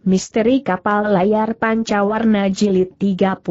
Misteri Kapal Layar Pancawarna Jilid 31.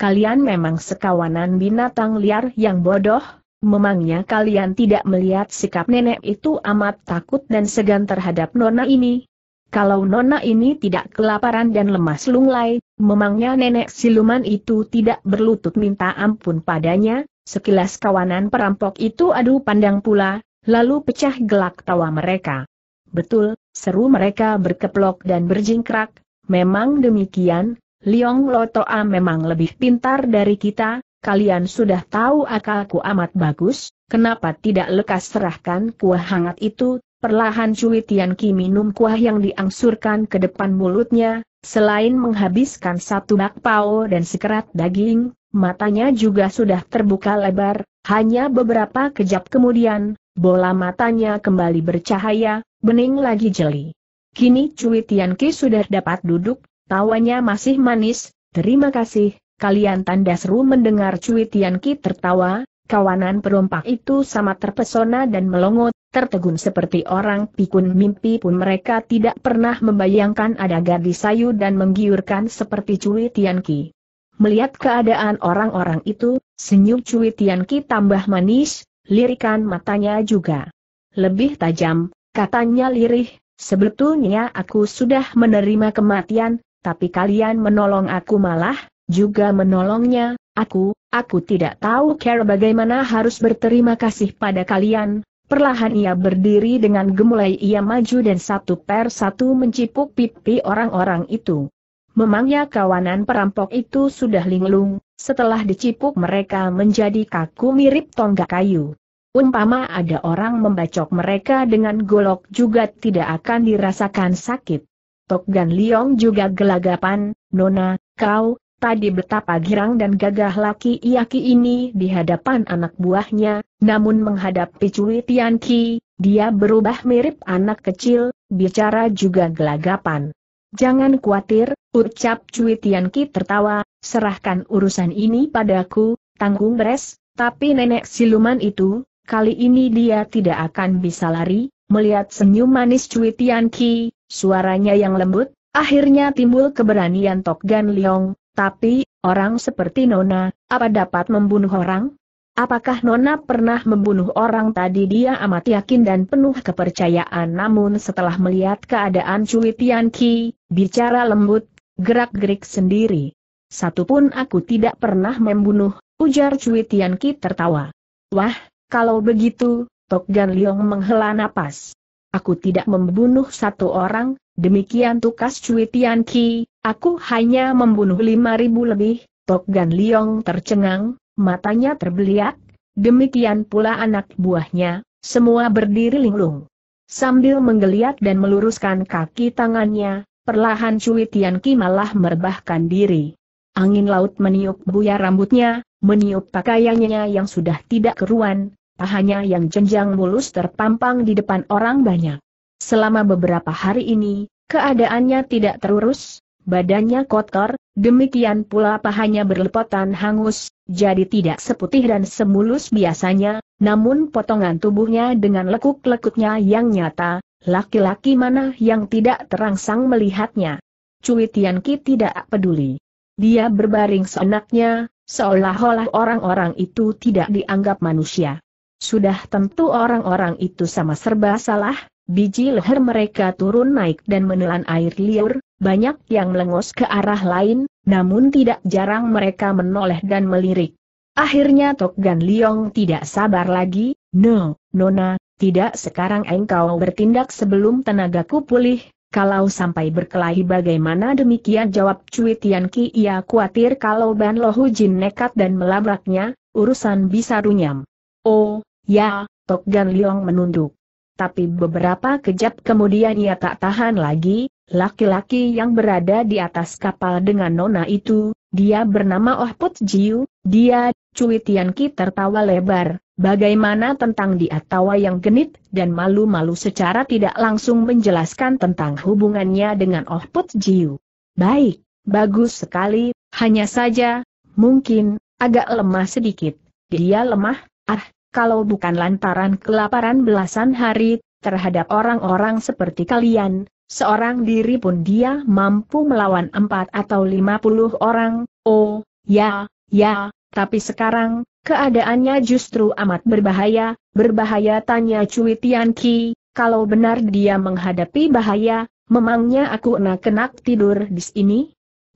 Kalian memang sekawanan binatang liar yang bodoh, memangnya kalian tidak melihat sikap nenek itu amat takut dan segan terhadap nona ini? Kalau nona ini tidak kelaparan dan lemas lunglai, memangnya nenek siluman itu tidak berlutut minta ampun padanya, sekilas kawanan perampok itu adu pandang pula, lalu pecah gelak tawa mereka. Betul, Seru mereka berkeplok dan berjingkrak, memang demikian, Liong Lotoa memang lebih pintar dari kita, kalian sudah tahu akalku amat bagus, kenapa tidak lekas serahkan kuah hangat itu, perlahan Cui Tian Ki minum kuah yang diangsurkan ke depan mulutnya, selain menghabiskan satu bakpao dan sekerat daging, matanya juga sudah terbuka lebar, hanya beberapa kejap kemudian, Bola matanya kembali bercahaya, bening lagi jeli. Kini Cui Ki sudah dapat duduk, tawanya masih manis, terima kasih, kalian tanda seru mendengar Cui Ki tertawa, kawanan perompak itu sama terpesona dan melongot, tertegun seperti orang pikun mimpi pun mereka tidak pernah membayangkan ada gadis sayu dan menggiurkan seperti Cui Ki. Melihat keadaan orang-orang itu, senyum Cui Ki tambah manis, lirikan matanya juga. Lebih tajam, katanya lirih, sebetulnya aku sudah menerima kematian, tapi kalian menolong aku malah, juga menolongnya, aku, aku tidak tahu care bagaimana harus berterima kasih pada kalian. Perlahan ia berdiri dengan gemulai ia maju dan satu per satu mencipuk pipi orang-orang itu. Memangnya kawanan perampok itu sudah linglung, setelah dicipuk mereka menjadi kaku mirip tonggak kayu. Umpama ada orang membacok mereka dengan golok juga tidak akan dirasakan sakit. Tok Gan Liong juga gelagapan, Nona, kau, tadi betapa girang dan gagah laki laki ini di hadapan anak buahnya, namun menghadapi Cui Tian Ki, dia berubah mirip anak kecil, bicara juga gelagapan. Jangan khawatir, ucap Cui Tianqi tertawa, serahkan urusan ini padaku, tanggung beres, tapi nenek siluman itu, kali ini dia tidak akan bisa lari, melihat senyum manis Cui Tianqi, suaranya yang lembut, akhirnya timbul keberanian Tok Gan Leong, tapi, orang seperti Nona, apa dapat membunuh orang? Apakah Nona pernah membunuh orang tadi dia amat yakin dan penuh kepercayaan namun setelah melihat keadaan Cui Tianqi, bicara lembut, gerak-gerik sendiri. Satupun aku tidak pernah membunuh, ujar Cui Tianqi tertawa. Wah, kalau begitu, Tok Gan Leong menghela napas. Aku tidak membunuh satu orang, demikian tukas Cui Tianqi, aku hanya membunuh lima ribu lebih, Tok Gan Leong tercengang, matanya terbeliak, demikian pula anak buahnya, semua berdiri linglung. Sambil menggeliat dan meluruskan kaki tangannya, perlahan Cui Tian Ki malah merebahkan diri. Angin laut meniup buaya rambutnya, meniup pakaiannya yang sudah tidak keruan, pahanya yang jenjang mulus terpampang di depan orang banyak. Selama beberapa hari ini, keadaannya tidak terurus, badannya kotor, demikian pula pahanya berlepotan hangus, jadi tidak seputih dan semulus biasanya, namun potongan tubuhnya dengan lekuk-lekuknya yang nyata, laki-laki mana yang tidak terangsang melihatnya. Cui Ki tidak peduli. Dia berbaring seenaknya, seolah-olah orang-orang itu tidak dianggap manusia. Sudah tentu orang-orang itu sama serba salah, biji leher mereka turun naik dan menelan air liur, banyak yang melengos ke arah lain, namun tidak jarang mereka menoleh dan melirik. Akhirnya Tok Gan Liong tidak sabar lagi, No, Nona, tidak sekarang engkau bertindak sebelum tenagaku pulih, kalau sampai berkelahi bagaimana demikian jawab Cui Tian Ki ia khawatir kalau Ban Lohu Jin nekat dan melabraknya, urusan bisa runyam. Oh, ya, Tok Gan Liong menunduk. Tapi beberapa kejap kemudian ia tak tahan lagi, Laki-laki yang berada di atas kapal dengan nona itu, dia bernama Oh Put Jiu, dia, Cui Tian tertawa lebar, bagaimana tentang dia tawa yang genit dan malu-malu secara tidak langsung menjelaskan tentang hubungannya dengan Oh Put Jiu. Baik, bagus sekali, hanya saja, mungkin, agak lemah sedikit, dia lemah, ah, kalau bukan lantaran kelaparan belasan hari, terhadap orang-orang seperti kalian, Seorang diri pun dia mampu melawan empat atau lima puluh orang, oh, ya, ya, tapi sekarang, keadaannya justru amat berbahaya, berbahaya tanya Cui Tian Ki, kalau benar dia menghadapi bahaya, memangnya aku enak-enak tidur di sini?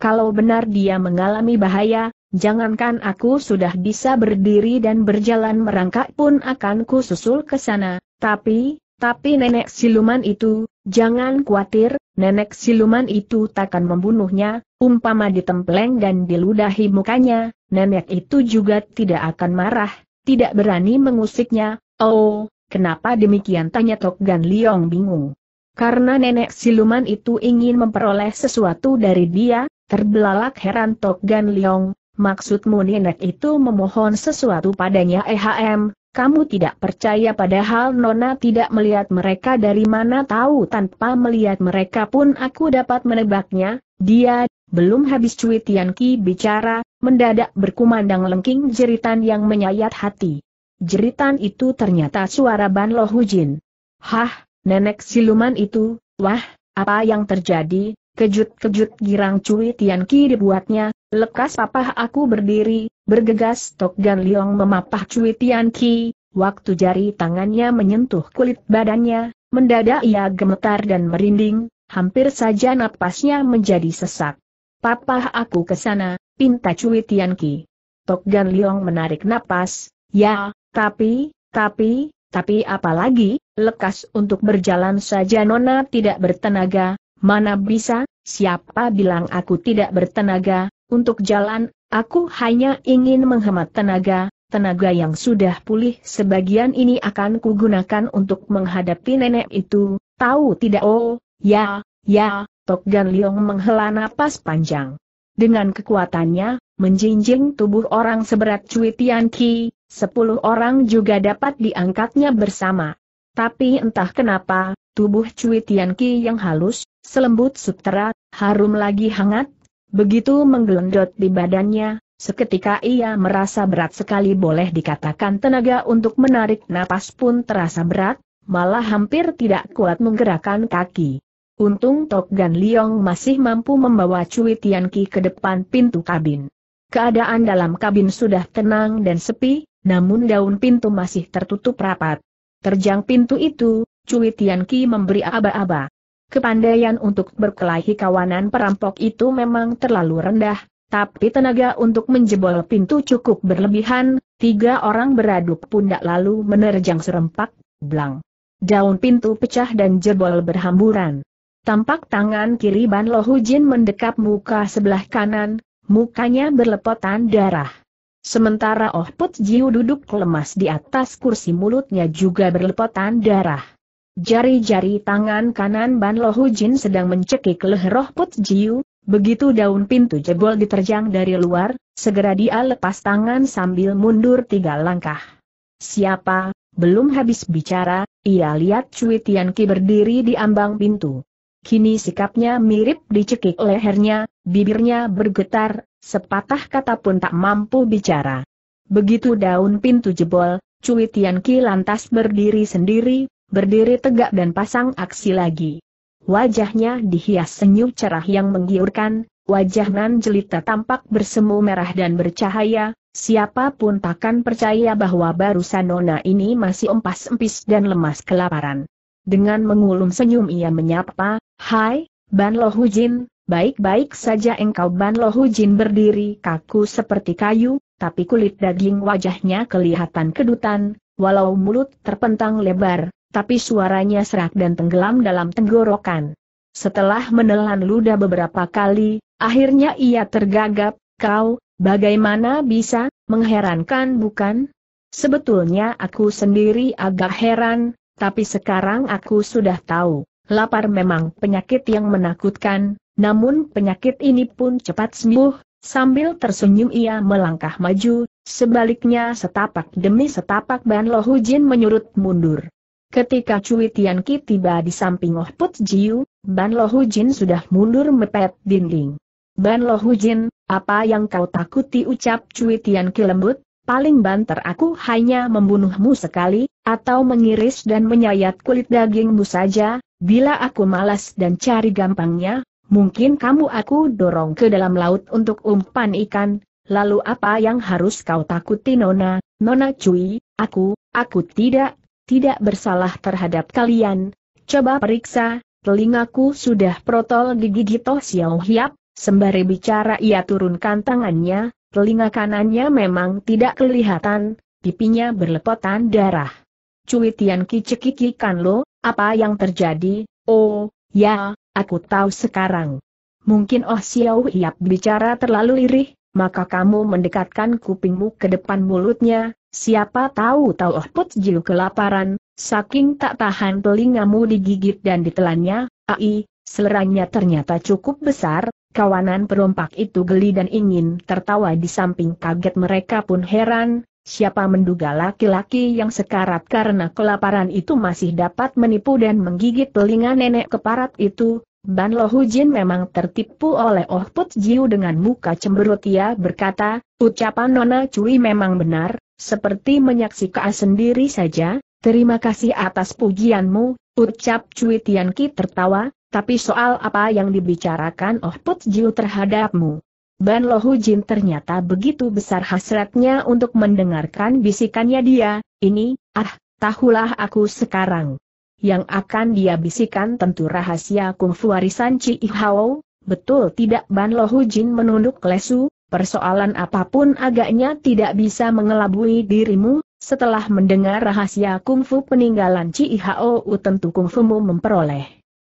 Kalau benar dia mengalami bahaya, jangankan aku sudah bisa berdiri dan berjalan merangkak pun akan kususul ke sana, tapi, tapi nenek siluman itu, jangan khawatir, nenek siluman itu takkan membunuhnya, umpama ditempleng dan diludahi mukanya, nenek itu juga tidak akan marah, tidak berani mengusiknya, oh, kenapa demikian tanya Tok Gan Liong bingung. Karena nenek siluman itu ingin memperoleh sesuatu dari dia, terbelalak heran Tok Gan Liong, maksudmu nenek itu memohon sesuatu padanya EHM, kamu tidak percaya padahal Nona tidak melihat mereka dari mana tahu tanpa melihat mereka pun aku dapat menebaknya, dia, belum habis Cui Ki bicara, mendadak berkumandang lengking jeritan yang menyayat hati. Jeritan itu ternyata suara Ban Lo Hujin. Hah, nenek siluman itu, wah, apa yang terjadi, kejut-kejut girang Cui Ki dibuatnya, Lekas papah aku berdiri, bergegas Tok Gan Liong memapah Cui Tian Ki, waktu jari tangannya menyentuh kulit badannya, mendadak ia gemetar dan merinding, hampir saja napasnya menjadi sesak. Papah aku ke sana, pinta Cui Tian Ki. Tok Gan Liong menarik napas, ya, tapi, tapi, tapi apalagi, lekas untuk berjalan saja Nona tidak bertenaga, mana bisa, siapa bilang aku tidak bertenaga, untuk jalan, aku hanya ingin menghemat tenaga, tenaga yang sudah pulih sebagian ini akan kugunakan untuk menghadapi nenek itu, tahu tidak oh, ya, ya, Tok Gan Leong menghela napas panjang. Dengan kekuatannya, menjinjing tubuh orang seberat Cui Tian Ki, sepuluh orang juga dapat diangkatnya bersama. Tapi entah kenapa, tubuh Cui Tian Ki yang halus, selembut sutera, harum lagi hangat, Begitu menggelendot di badannya, seketika ia merasa berat sekali boleh dikatakan tenaga untuk menarik napas pun terasa berat, malah hampir tidak kuat menggerakkan kaki. Untung Tok Gan Liong masih mampu membawa Cui Ki ke depan pintu kabin. Keadaan dalam kabin sudah tenang dan sepi, namun daun pintu masih tertutup rapat. Terjang pintu itu, Cui Ki memberi aba-aba. Kepandaian untuk berkelahi kawanan perampok itu memang terlalu rendah, tapi tenaga untuk menjebol pintu cukup berlebihan, tiga orang beradu pundak lalu menerjang serempak, blang. Daun pintu pecah dan jebol berhamburan. Tampak tangan kiri Ban Lo Hujin mendekap muka sebelah kanan, mukanya berlepotan darah. Sementara Oh Put Jiu duduk lemas di atas kursi mulutnya juga berlepotan darah. Jari-jari tangan kanan Ban Lo Jin sedang mencekik leher Roh Put Jiu, begitu daun pintu jebol diterjang dari luar, segera dia lepas tangan sambil mundur tiga langkah. Siapa? Belum habis bicara, ia lihat Cui Tian Ki berdiri di ambang pintu. Kini sikapnya mirip dicekik lehernya, bibirnya bergetar, sepatah kata pun tak mampu bicara. Begitu daun pintu jebol, Cui Tian Ki lantas berdiri sendiri, berdiri tegak dan pasang aksi lagi. Wajahnya dihias senyum cerah yang menggiurkan, wajah Nan Jelita tampak bersemu merah dan bercahaya, siapapun takkan percaya bahwa barusan Nona ini masih empas-empis dan lemas kelaparan. Dengan mengulum senyum ia menyapa, Hai, Ban Lohujin, baik-baik saja engkau Ban Lohujin berdiri kaku seperti kayu, tapi kulit daging wajahnya kelihatan kedutan, walau mulut terpentang lebar, tapi suaranya serak dan tenggelam dalam tenggorokan. Setelah menelan ludah beberapa kali, akhirnya ia tergagap, kau, bagaimana bisa, mengherankan bukan? Sebetulnya aku sendiri agak heran, tapi sekarang aku sudah tahu, lapar memang penyakit yang menakutkan, namun penyakit ini pun cepat sembuh, sambil tersenyum ia melangkah maju, sebaliknya setapak demi setapak Ban Lohujin menyurut mundur. Ketika Cui Ki tiba di samping Oh Put Jiu, Ban Lo Hujin sudah mundur mepet dinding. Ban Lo Hujin, apa yang kau takuti ucap Cui Ki lembut, paling banter aku hanya membunuhmu sekali, atau mengiris dan menyayat kulit dagingmu saja, bila aku malas dan cari gampangnya, mungkin kamu aku dorong ke dalam laut untuk umpan ikan, lalu apa yang harus kau takuti Nona, Nona Cui, aku, aku tidak tidak bersalah terhadap kalian. Coba periksa, telingaku sudah protol gigi toh Xiao Hiap, sembari bicara ia turunkan tangannya, telinga kanannya memang tidak kelihatan, pipinya berlepotan darah. Cui Tian kan lo, apa yang terjadi, oh, ya, aku tahu sekarang. Mungkin Oh Xiao Hiap bicara terlalu lirih, maka kamu mendekatkan kupingmu ke depan mulutnya, siapa tahu tahu Oh Put jilu kelaparan, saking tak tahan telingamu digigit dan ditelannya, ai, seleranya ternyata cukup besar, kawanan perompak itu geli dan ingin tertawa di samping kaget mereka pun heran, siapa menduga laki-laki yang sekarat karena kelaparan itu masih dapat menipu dan menggigit telinga nenek keparat itu, Ban Lo Jin memang tertipu oleh Oh Put Jiu dengan muka cemberut ia berkata, ucapan Nona Cui memang benar, seperti menyaksikan sendiri saja, terima kasih atas pujianmu, ucap Cui Tian Ki tertawa, tapi soal apa yang dibicarakan Oh Put Jiu terhadapmu? Ban Lo Jin ternyata begitu besar hasratnya untuk mendengarkan bisikannya dia, ini, ah, tahulah aku sekarang yang akan dia bisikan tentu rahasia kungfu warisan Ci Hao, betul tidak Ban Lohu Jin menunduk lesu, persoalan apapun agaknya tidak bisa mengelabui dirimu, setelah mendengar rahasia kungfu peninggalan Ci Hao tentu kungfumu memperoleh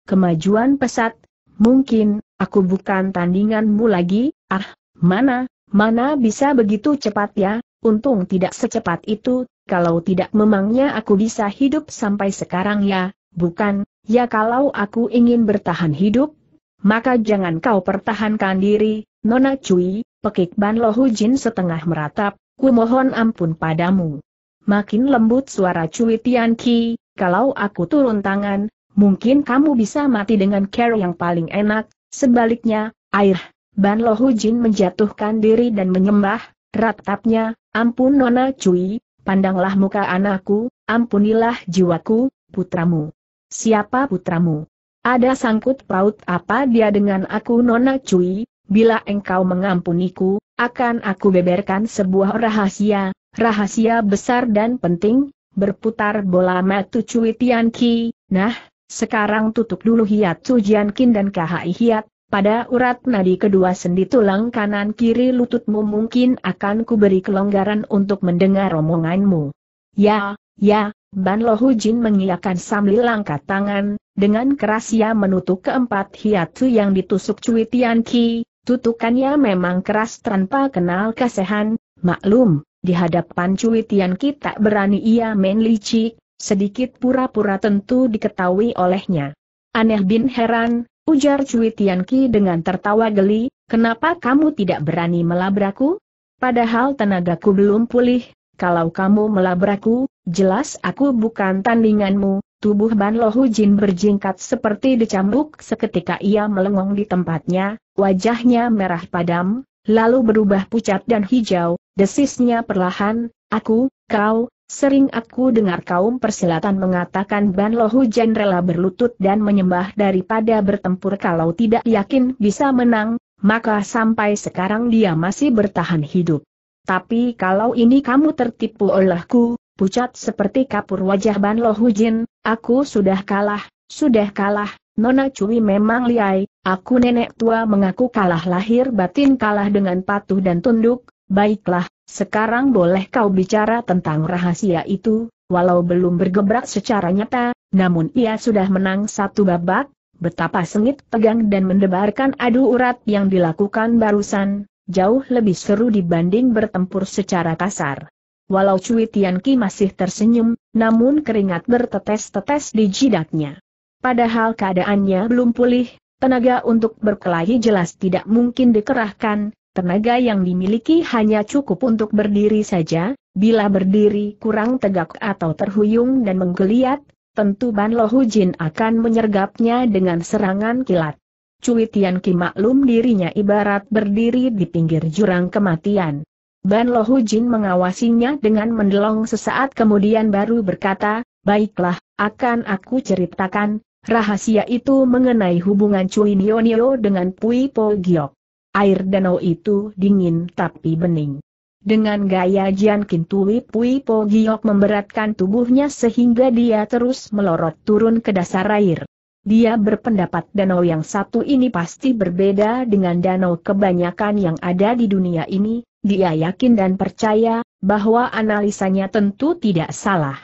kemajuan pesat, mungkin, aku bukan tandinganmu lagi, ah, mana, mana bisa begitu cepat ya, untung tidak secepat itu, kalau tidak memangnya aku bisa hidup sampai sekarang ya, bukan, ya kalau aku ingin bertahan hidup, maka jangan kau pertahankan diri, Nona Cui, pekik Ban Lo Hujin setengah meratap, ku mohon ampun padamu. Makin lembut suara Cui Tian Ki, kalau aku turun tangan, mungkin kamu bisa mati dengan care yang paling enak, sebaliknya, air, Ban Lohu Jin menjatuhkan diri dan menyembah, ratapnya, ampun Nona Cui, Pandanglah muka anakku, ampunilah jiwaku, putramu. Siapa putramu? Ada sangkut paut apa dia dengan aku Nona Cui, bila engkau mengampuniku, akan aku beberkan sebuah rahasia, rahasia besar dan penting, berputar bola matu Cui Tian Ki, nah, sekarang tutup dulu hiat Su Jian Kin dan Kahai hiat, pada urat nadi kedua sendi tulang kanan kiri lututmu mungkin akan kuberi kelonggaran untuk mendengar omonganmu. Ya, ya, Ban Lohu Jin mengiyakan sambil langkah tangan, dengan keras ia menutup keempat hiatu yang ditusuk Cui Tian Ki, tutukannya memang keras tanpa kenal kesehan, maklum, di hadapan Cui Tian Ki tak berani ia main licik, sedikit pura-pura tentu diketahui olehnya. Aneh bin heran, Ujar Cui Tianqi dengan tertawa geli, kenapa kamu tidak berani melabraku? Padahal tenagaku belum pulih, kalau kamu melabraku, jelas aku bukan tandinganmu, Tubuh Ban Lohu Jin berjingkat seperti dicambuk seketika ia melengong di tempatnya, wajahnya merah padam, lalu berubah pucat dan hijau, desisnya perlahan, aku, kau, Sering aku dengar kaum persilatan mengatakan Ban Lo Hujan rela berlutut dan menyembah daripada bertempur kalau tidak yakin bisa menang, maka sampai sekarang dia masih bertahan hidup. Tapi kalau ini kamu tertipu olehku, pucat seperti kapur wajah Ban Lo Jin, aku sudah kalah, sudah kalah, Nona Cui memang liai, aku nenek tua mengaku kalah lahir batin kalah dengan patuh dan tunduk, baiklah, sekarang boleh kau bicara tentang rahasia itu, walau belum bergebrak secara nyata, namun ia sudah menang satu babak, betapa sengit tegang dan mendebarkan adu urat yang dilakukan barusan, jauh lebih seru dibanding bertempur secara kasar. Walau Cui Tianqi masih tersenyum, namun keringat bertetes-tetes di jidatnya. Padahal keadaannya belum pulih, tenaga untuk berkelahi jelas tidak mungkin dikerahkan, Tenaga yang dimiliki hanya cukup untuk berdiri saja, bila berdiri kurang tegak atau terhuyung dan menggeliat, tentu Ban Lo Jin akan menyergapnya dengan serangan kilat. Cui Tian Ki maklum dirinya ibarat berdiri di pinggir jurang kematian. Ban Lo Jin mengawasinya dengan mendelong sesaat kemudian baru berkata, Baiklah, akan aku ceritakan, rahasia itu mengenai hubungan Cui Nio Nio dengan Pui Po Giok. Air danau itu dingin tapi bening. Dengan gaya Jian Kintui Pui Po Giok memberatkan tubuhnya sehingga dia terus melorot turun ke dasar air. Dia berpendapat danau yang satu ini pasti berbeda dengan danau kebanyakan yang ada di dunia ini, dia yakin dan percaya, bahwa analisanya tentu tidak salah.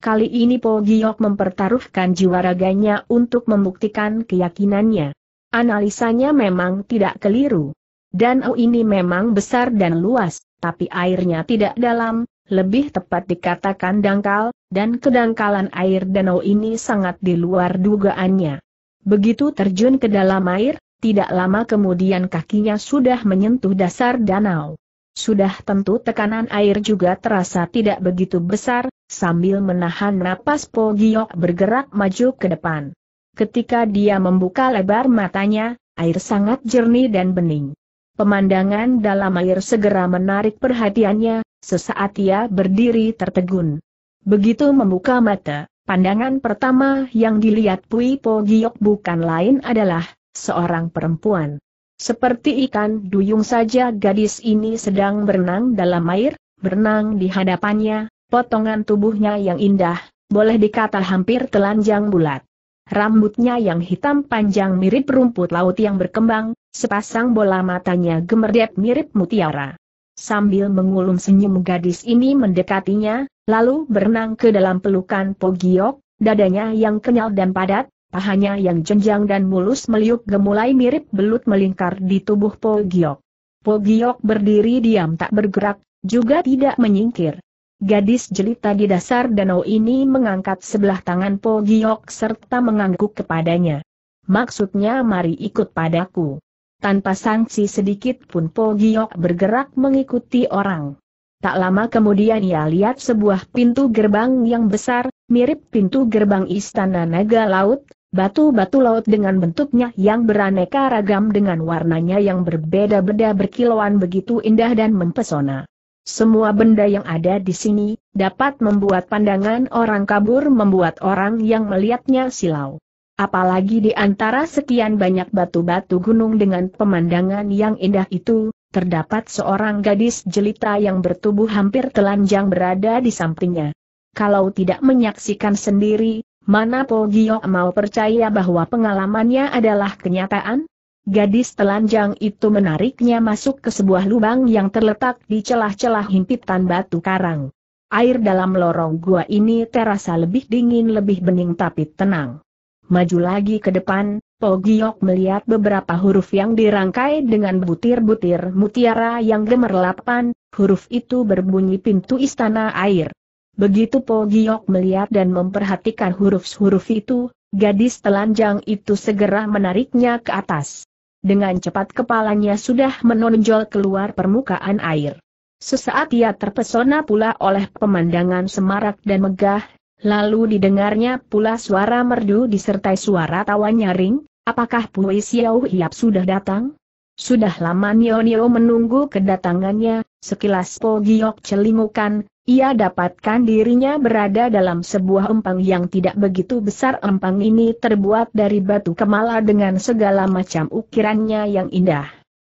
Kali ini Po Giok mempertaruhkan jiwa raganya untuk membuktikan keyakinannya. Analisanya memang tidak keliru. Danau oh, ini memang besar dan luas, tapi airnya tidak dalam, lebih tepat dikatakan dangkal, dan kedangkalan air danau oh, ini sangat di luar dugaannya. Begitu terjun ke dalam air, tidak lama kemudian kakinya sudah menyentuh dasar danau. Sudah tentu tekanan air juga terasa tidak begitu besar, sambil menahan napas Po Giok bergerak maju ke depan. Ketika dia membuka lebar matanya, air sangat jernih dan bening. Pemandangan dalam air segera menarik perhatiannya, sesaat ia berdiri tertegun. Begitu membuka mata, pandangan pertama yang dilihat Pui Po Giok bukan lain adalah, seorang perempuan. Seperti ikan duyung saja gadis ini sedang berenang dalam air, berenang di hadapannya, potongan tubuhnya yang indah, boleh dikata hampir telanjang bulat rambutnya yang hitam panjang mirip rumput laut yang berkembang, sepasang bola matanya gemerdep mirip mutiara. Sambil mengulum senyum gadis ini mendekatinya, lalu berenang ke dalam pelukan Pogiok, dadanya yang kenyal dan padat, pahanya yang jenjang dan mulus meliuk gemulai mirip belut melingkar di tubuh Pogiok. Pogiok berdiri diam tak bergerak, juga tidak menyingkir. Gadis jelita di dasar danau ini mengangkat sebelah tangan Po Giok serta mengangguk kepadanya. Maksudnya mari ikut padaku. Tanpa sanksi sedikit pun Po Giok bergerak mengikuti orang. Tak lama kemudian ia lihat sebuah pintu gerbang yang besar, mirip pintu gerbang istana naga laut, batu-batu laut dengan bentuknya yang beraneka ragam dengan warnanya yang berbeda-beda berkilauan begitu indah dan mempesona. Semua benda yang ada di sini, dapat membuat pandangan orang kabur membuat orang yang melihatnya silau. Apalagi di antara sekian banyak batu-batu gunung dengan pemandangan yang indah itu, terdapat seorang gadis jelita yang bertubuh hampir telanjang berada di sampingnya. Kalau tidak menyaksikan sendiri, mana Po mau percaya bahwa pengalamannya adalah kenyataan? Gadis telanjang itu menariknya masuk ke sebuah lubang yang terletak di celah-celah himpitan batu karang. Air dalam lorong gua ini terasa lebih dingin lebih bening tapi tenang. Maju lagi ke depan, Pogiok melihat beberapa huruf yang dirangkai dengan butir-butir mutiara yang gemerlapan, huruf itu berbunyi pintu istana air. Begitu Pogiok melihat dan memperhatikan huruf-huruf itu, gadis telanjang itu segera menariknya ke atas. Dengan cepat kepalanya sudah menonjol keluar permukaan air. Sesaat ia terpesona pula oleh pemandangan semarak dan megah, lalu didengarnya pula suara merdu disertai suara tawa nyaring, apakah Pui Xiao Iap sudah datang? Sudah lama Nio Nio menunggu kedatangannya, sekilas Po Giok celingukan, ia dapatkan dirinya berada dalam sebuah empang yang tidak begitu besar empang ini terbuat dari batu kemala dengan segala macam ukirannya yang indah.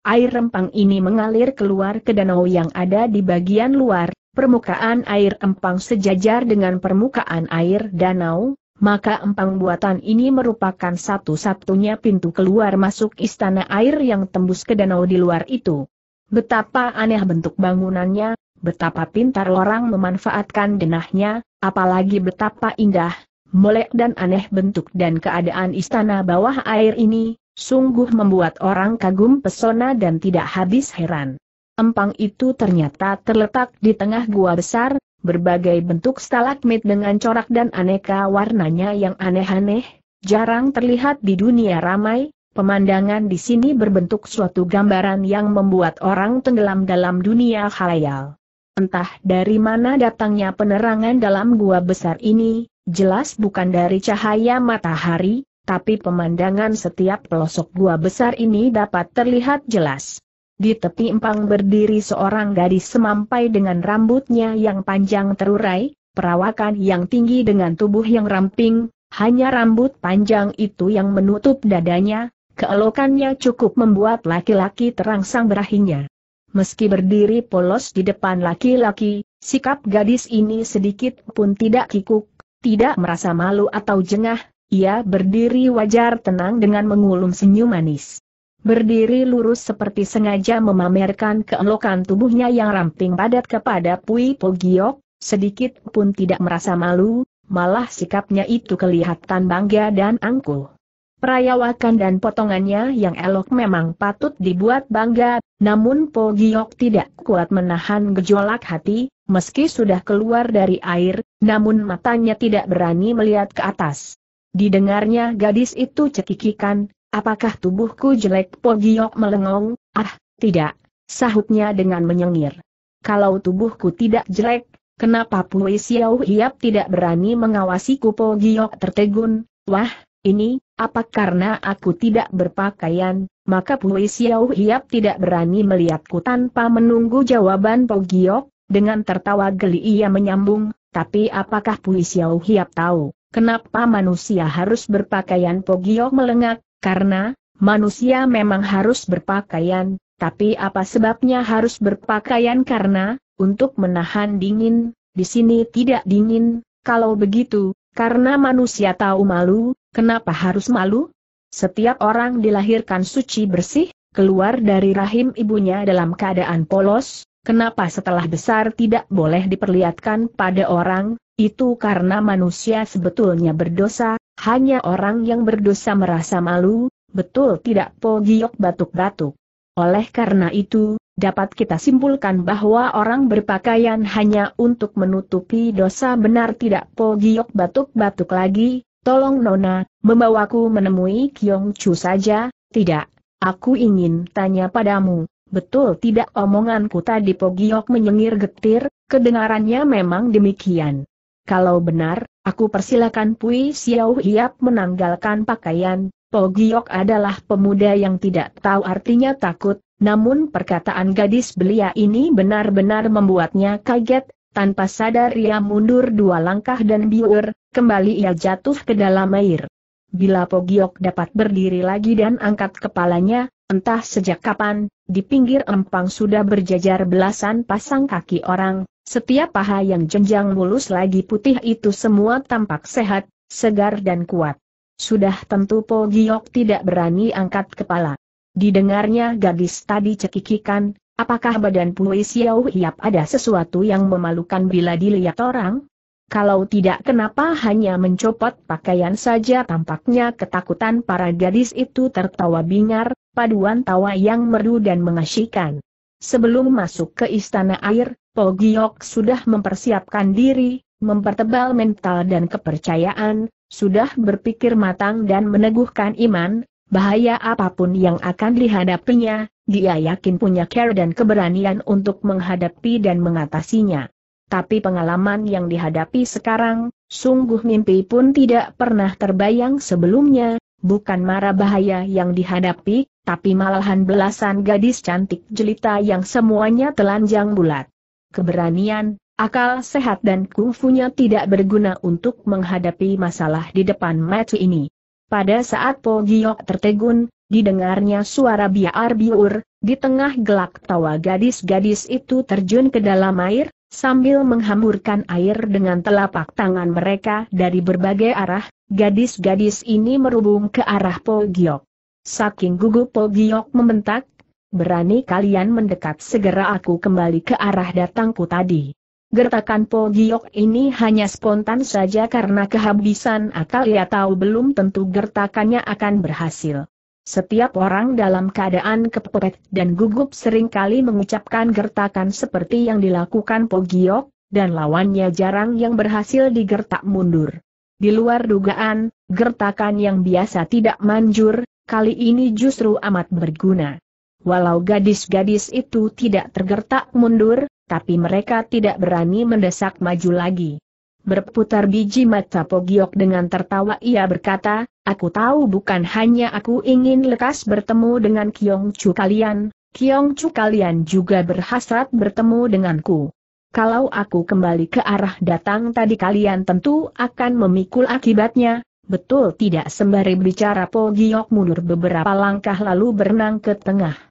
Air empang ini mengalir keluar ke danau yang ada di bagian luar, permukaan air empang sejajar dengan permukaan air danau, maka empang buatan ini merupakan satu-satunya pintu keluar masuk istana air yang tembus ke danau di luar itu. Betapa aneh bentuk bangunannya, betapa pintar orang memanfaatkan denahnya, apalagi betapa indah, molek dan aneh bentuk dan keadaan istana bawah air ini, sungguh membuat orang kagum pesona dan tidak habis heran. Empang itu ternyata terletak di tengah gua besar, berbagai bentuk stalagmit dengan corak dan aneka warnanya yang aneh-aneh, jarang terlihat di dunia ramai, pemandangan di sini berbentuk suatu gambaran yang membuat orang tenggelam dalam dunia khayal. Entah dari mana datangnya penerangan dalam gua besar ini, jelas bukan dari cahaya matahari, tapi pemandangan setiap pelosok gua besar ini dapat terlihat jelas. Di tepi empang berdiri seorang gadis semampai dengan rambutnya yang panjang terurai, perawakan yang tinggi dengan tubuh yang ramping, hanya rambut panjang itu yang menutup dadanya, keelokannya cukup membuat laki-laki terangsang berahinya meski berdiri polos di depan laki-laki, sikap gadis ini sedikit pun tidak kikuk, tidak merasa malu atau jengah, ia berdiri wajar tenang dengan mengulum senyum manis. Berdiri lurus seperti sengaja memamerkan keelokan tubuhnya yang ramping padat kepada Pui Pogiok, sedikit pun tidak merasa malu, malah sikapnya itu kelihatan bangga dan angkuh perayawakan dan potongannya yang elok memang patut dibuat bangga, namun Po Giok tidak kuat menahan gejolak hati, meski sudah keluar dari air, namun matanya tidak berani melihat ke atas. Didengarnya gadis itu cekikikan, apakah tubuhku jelek Po Giok melengong, ah, tidak, sahutnya dengan menyengir. Kalau tubuhku tidak jelek, kenapa Pui Xiao Hiap tidak berani mengawasiku? Po Giok tertegun, wah, ini, apa karena aku tidak berpakaian, maka Pui Xiao Hiap tidak berani melihatku tanpa menunggu jawaban Pogiok, dengan tertawa geli ia menyambung, tapi apakah Pui Xiao Hiap tahu, kenapa manusia harus berpakaian Pogiok melengak, karena, manusia memang harus berpakaian, tapi apa sebabnya harus berpakaian karena, untuk menahan dingin, di sini tidak dingin, kalau begitu, karena manusia tahu malu, kenapa harus malu? Setiap orang dilahirkan suci bersih, keluar dari rahim ibunya dalam keadaan polos, kenapa setelah besar tidak boleh diperlihatkan pada orang, itu karena manusia sebetulnya berdosa, hanya orang yang berdosa merasa malu, betul tidak Po Giok batuk-batuk. Oleh karena itu, dapat kita simpulkan bahwa orang berpakaian hanya untuk menutupi dosa benar tidak Po Giok batuk-batuk lagi, tolong Nona, membawaku menemui Kiong Chu saja, tidak, aku ingin tanya padamu, betul tidak omonganku tadi Po Giok menyengir getir, kedengarannya memang demikian. Kalau benar, aku persilakan Pui Xiao Hiap menanggalkan pakaian, Po Giok adalah pemuda yang tidak tahu artinya takut, namun perkataan gadis belia ini benar-benar membuatnya kaget, tanpa sadar ia mundur dua langkah dan biur, kembali ia jatuh ke dalam air. Bila Pogiok dapat berdiri lagi dan angkat kepalanya, entah sejak kapan, di pinggir empang sudah berjajar belasan pasang kaki orang, setiap paha yang jenjang mulus lagi putih itu semua tampak sehat, segar dan kuat. Sudah tentu Pogiok tidak berani angkat kepala. Didengarnya gadis tadi cekikikan, apakah badan Pui Xiao Hiap ada sesuatu yang memalukan bila dilihat orang? Kalau tidak kenapa hanya mencopot pakaian saja tampaknya ketakutan para gadis itu tertawa bingar, paduan tawa yang merdu dan mengasyikan. Sebelum masuk ke istana air, Po Giok sudah mempersiapkan diri, mempertebal mental dan kepercayaan, sudah berpikir matang dan meneguhkan iman, bahaya apapun yang akan dihadapinya, dia yakin punya care dan keberanian untuk menghadapi dan mengatasinya. Tapi pengalaman yang dihadapi sekarang, sungguh mimpi pun tidak pernah terbayang sebelumnya, bukan mara bahaya yang dihadapi, tapi malahan belasan gadis cantik jelita yang semuanya telanjang bulat. Keberanian, akal sehat dan kungfunya tidak berguna untuk menghadapi masalah di depan mata ini. Pada saat Po Giok tertegun, didengarnya suara biar biur, di tengah gelak tawa gadis-gadis itu terjun ke dalam air, sambil menghamburkan air dengan telapak tangan mereka dari berbagai arah, gadis-gadis ini merubung ke arah Po Giok. Saking gugup Po Giok membentak, berani kalian mendekat segera aku kembali ke arah datangku tadi. Gertakan Po Giok ini hanya spontan saja karena kehabisan akal ia tahu belum tentu gertakannya akan berhasil. Setiap orang dalam keadaan kepepet dan gugup seringkali mengucapkan gertakan seperti yang dilakukan Po Giok, dan lawannya jarang yang berhasil digertak mundur. Di luar dugaan, gertakan yang biasa tidak manjur, kali ini justru amat berguna. Walau gadis-gadis itu tidak tergertak mundur, tapi mereka tidak berani mendesak maju lagi. Berputar biji mata Pogiok dengan tertawa ia berkata, Aku tahu bukan hanya aku ingin lekas bertemu dengan Kiong Chu kalian, Kiong Chu kalian juga berhasrat bertemu denganku. Kalau aku kembali ke arah datang tadi kalian tentu akan memikul akibatnya, betul tidak sembari bicara Pogiok mundur beberapa langkah lalu berenang ke tengah.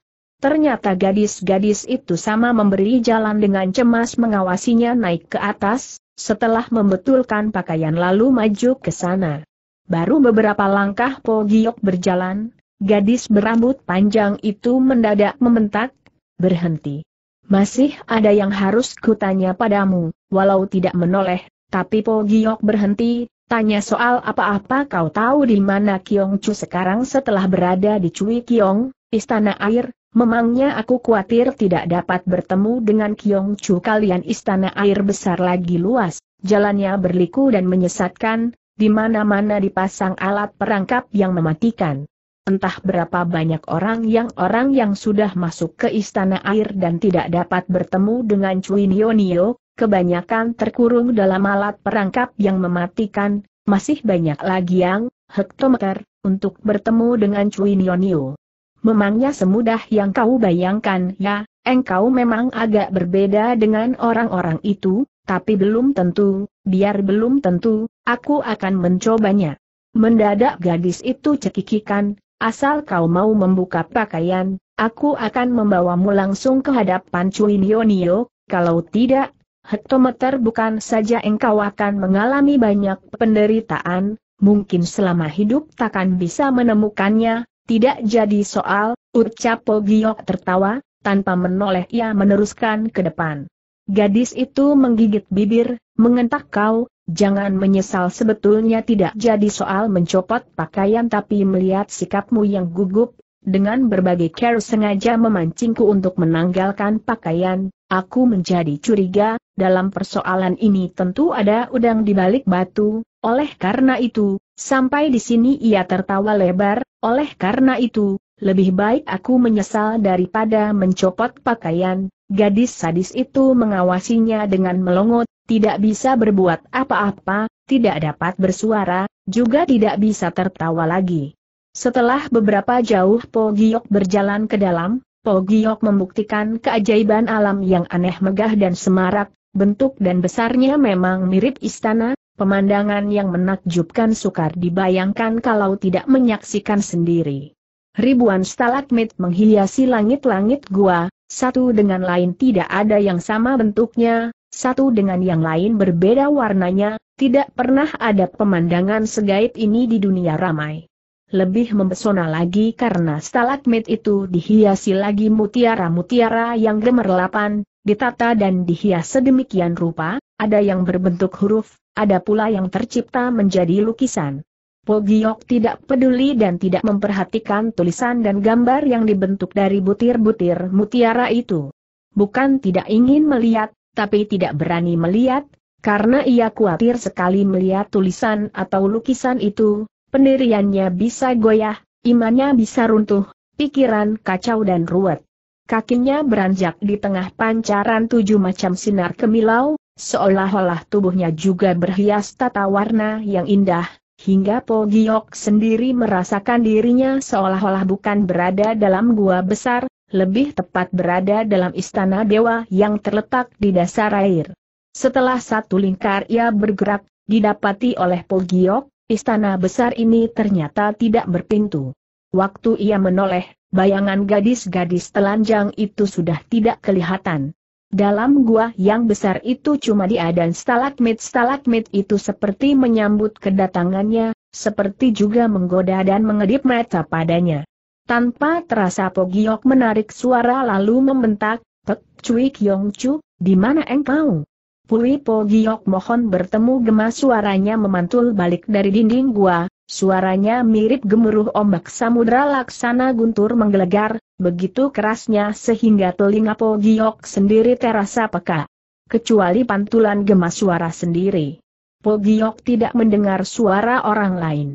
Ternyata gadis-gadis itu sama memberi jalan dengan cemas mengawasinya naik ke atas, setelah membetulkan pakaian lalu maju ke sana. Baru beberapa langkah Po Giok berjalan, gadis berambut panjang itu mendadak membentak, berhenti. Masih ada yang harus kutanya padamu, walau tidak menoleh, tapi Po Giok berhenti, tanya soal apa-apa kau tahu di mana Kiong Chu sekarang setelah berada di Cui Kiong, istana air, Memangnya aku khawatir tidak dapat bertemu dengan Kiong Chu kalian istana air besar lagi luas, jalannya berliku dan menyesatkan, di mana-mana dipasang alat perangkap yang mematikan. Entah berapa banyak orang yang orang yang sudah masuk ke istana air dan tidak dapat bertemu dengan Cui Nionio, kebanyakan terkurung dalam alat perangkap yang mematikan, masih banyak lagi yang hektometer untuk bertemu dengan Cui Nionio memangnya semudah yang kau bayangkan ya, engkau memang agak berbeda dengan orang-orang itu, tapi belum tentu, biar belum tentu, aku akan mencobanya. Mendadak gadis itu cekikikan, asal kau mau membuka pakaian, aku akan membawamu langsung ke hadapan Cui Nio kalau tidak, hektometer bukan saja engkau akan mengalami banyak penderitaan, mungkin selama hidup takkan bisa menemukannya, tidak jadi soal, ucap Po tertawa, tanpa menoleh ia meneruskan ke depan. Gadis itu menggigit bibir, mengentak kau, jangan menyesal sebetulnya tidak jadi soal mencopot pakaian tapi melihat sikapmu yang gugup, dengan berbagai care sengaja memancingku untuk menanggalkan pakaian, aku menjadi curiga, dalam persoalan ini tentu ada udang di balik batu, oleh karena itu, Sampai di sini ia tertawa lebar, oleh karena itu, lebih baik aku menyesal daripada mencopot pakaian, gadis sadis itu mengawasinya dengan melongot, tidak bisa berbuat apa-apa, tidak dapat bersuara, juga tidak bisa tertawa lagi. Setelah beberapa jauh Pogiok berjalan ke dalam, Pogiok membuktikan keajaiban alam yang aneh megah dan semarak, bentuk dan besarnya memang mirip istana, pemandangan yang menakjubkan sukar dibayangkan kalau tidak menyaksikan sendiri. Ribuan stalagmit menghiasi langit-langit gua, satu dengan lain tidak ada yang sama bentuknya, satu dengan yang lain berbeda warnanya, tidak pernah ada pemandangan segait ini di dunia ramai. Lebih mempesona lagi karena stalagmit itu dihiasi lagi mutiara-mutiara yang gemerlapan, ditata dan dihias sedemikian rupa, ada yang berbentuk huruf, ada pula yang tercipta menjadi lukisan. Pogiok tidak peduli dan tidak memperhatikan tulisan dan gambar yang dibentuk dari butir-butir mutiara itu. Bukan tidak ingin melihat, tapi tidak berani melihat, karena ia khawatir sekali melihat tulisan atau lukisan itu, pendiriannya bisa goyah, imannya bisa runtuh, pikiran kacau dan ruwet. Kakinya beranjak di tengah pancaran tujuh macam sinar kemilau, Seolah-olah tubuhnya juga berhias tata warna yang indah, hingga Po Giok sendiri merasakan dirinya seolah-olah bukan berada dalam gua besar, lebih tepat berada dalam istana dewa yang terletak di dasar air. Setelah satu lingkar ia bergerak, didapati oleh Po Giok, istana besar ini ternyata tidak berpintu. Waktu ia menoleh, bayangan gadis-gadis telanjang itu sudah tidak kelihatan. Dalam gua yang besar itu cuma dia dan stalagmit-stalagmit itu seperti menyambut kedatangannya, seperti juga menggoda dan mengedip mata padanya. Tanpa terasa Pogiok menarik suara lalu membentak, Pek Cui Chu, di mana engkau? Pui Pogiok mohon bertemu gemas suaranya memantul balik dari dinding gua, Suaranya mirip gemuruh ombak samudra laksana guntur menggelegar, begitu kerasnya sehingga telinga Po Giok sendiri terasa peka. Kecuali pantulan gemas suara sendiri. Po Giok tidak mendengar suara orang lain.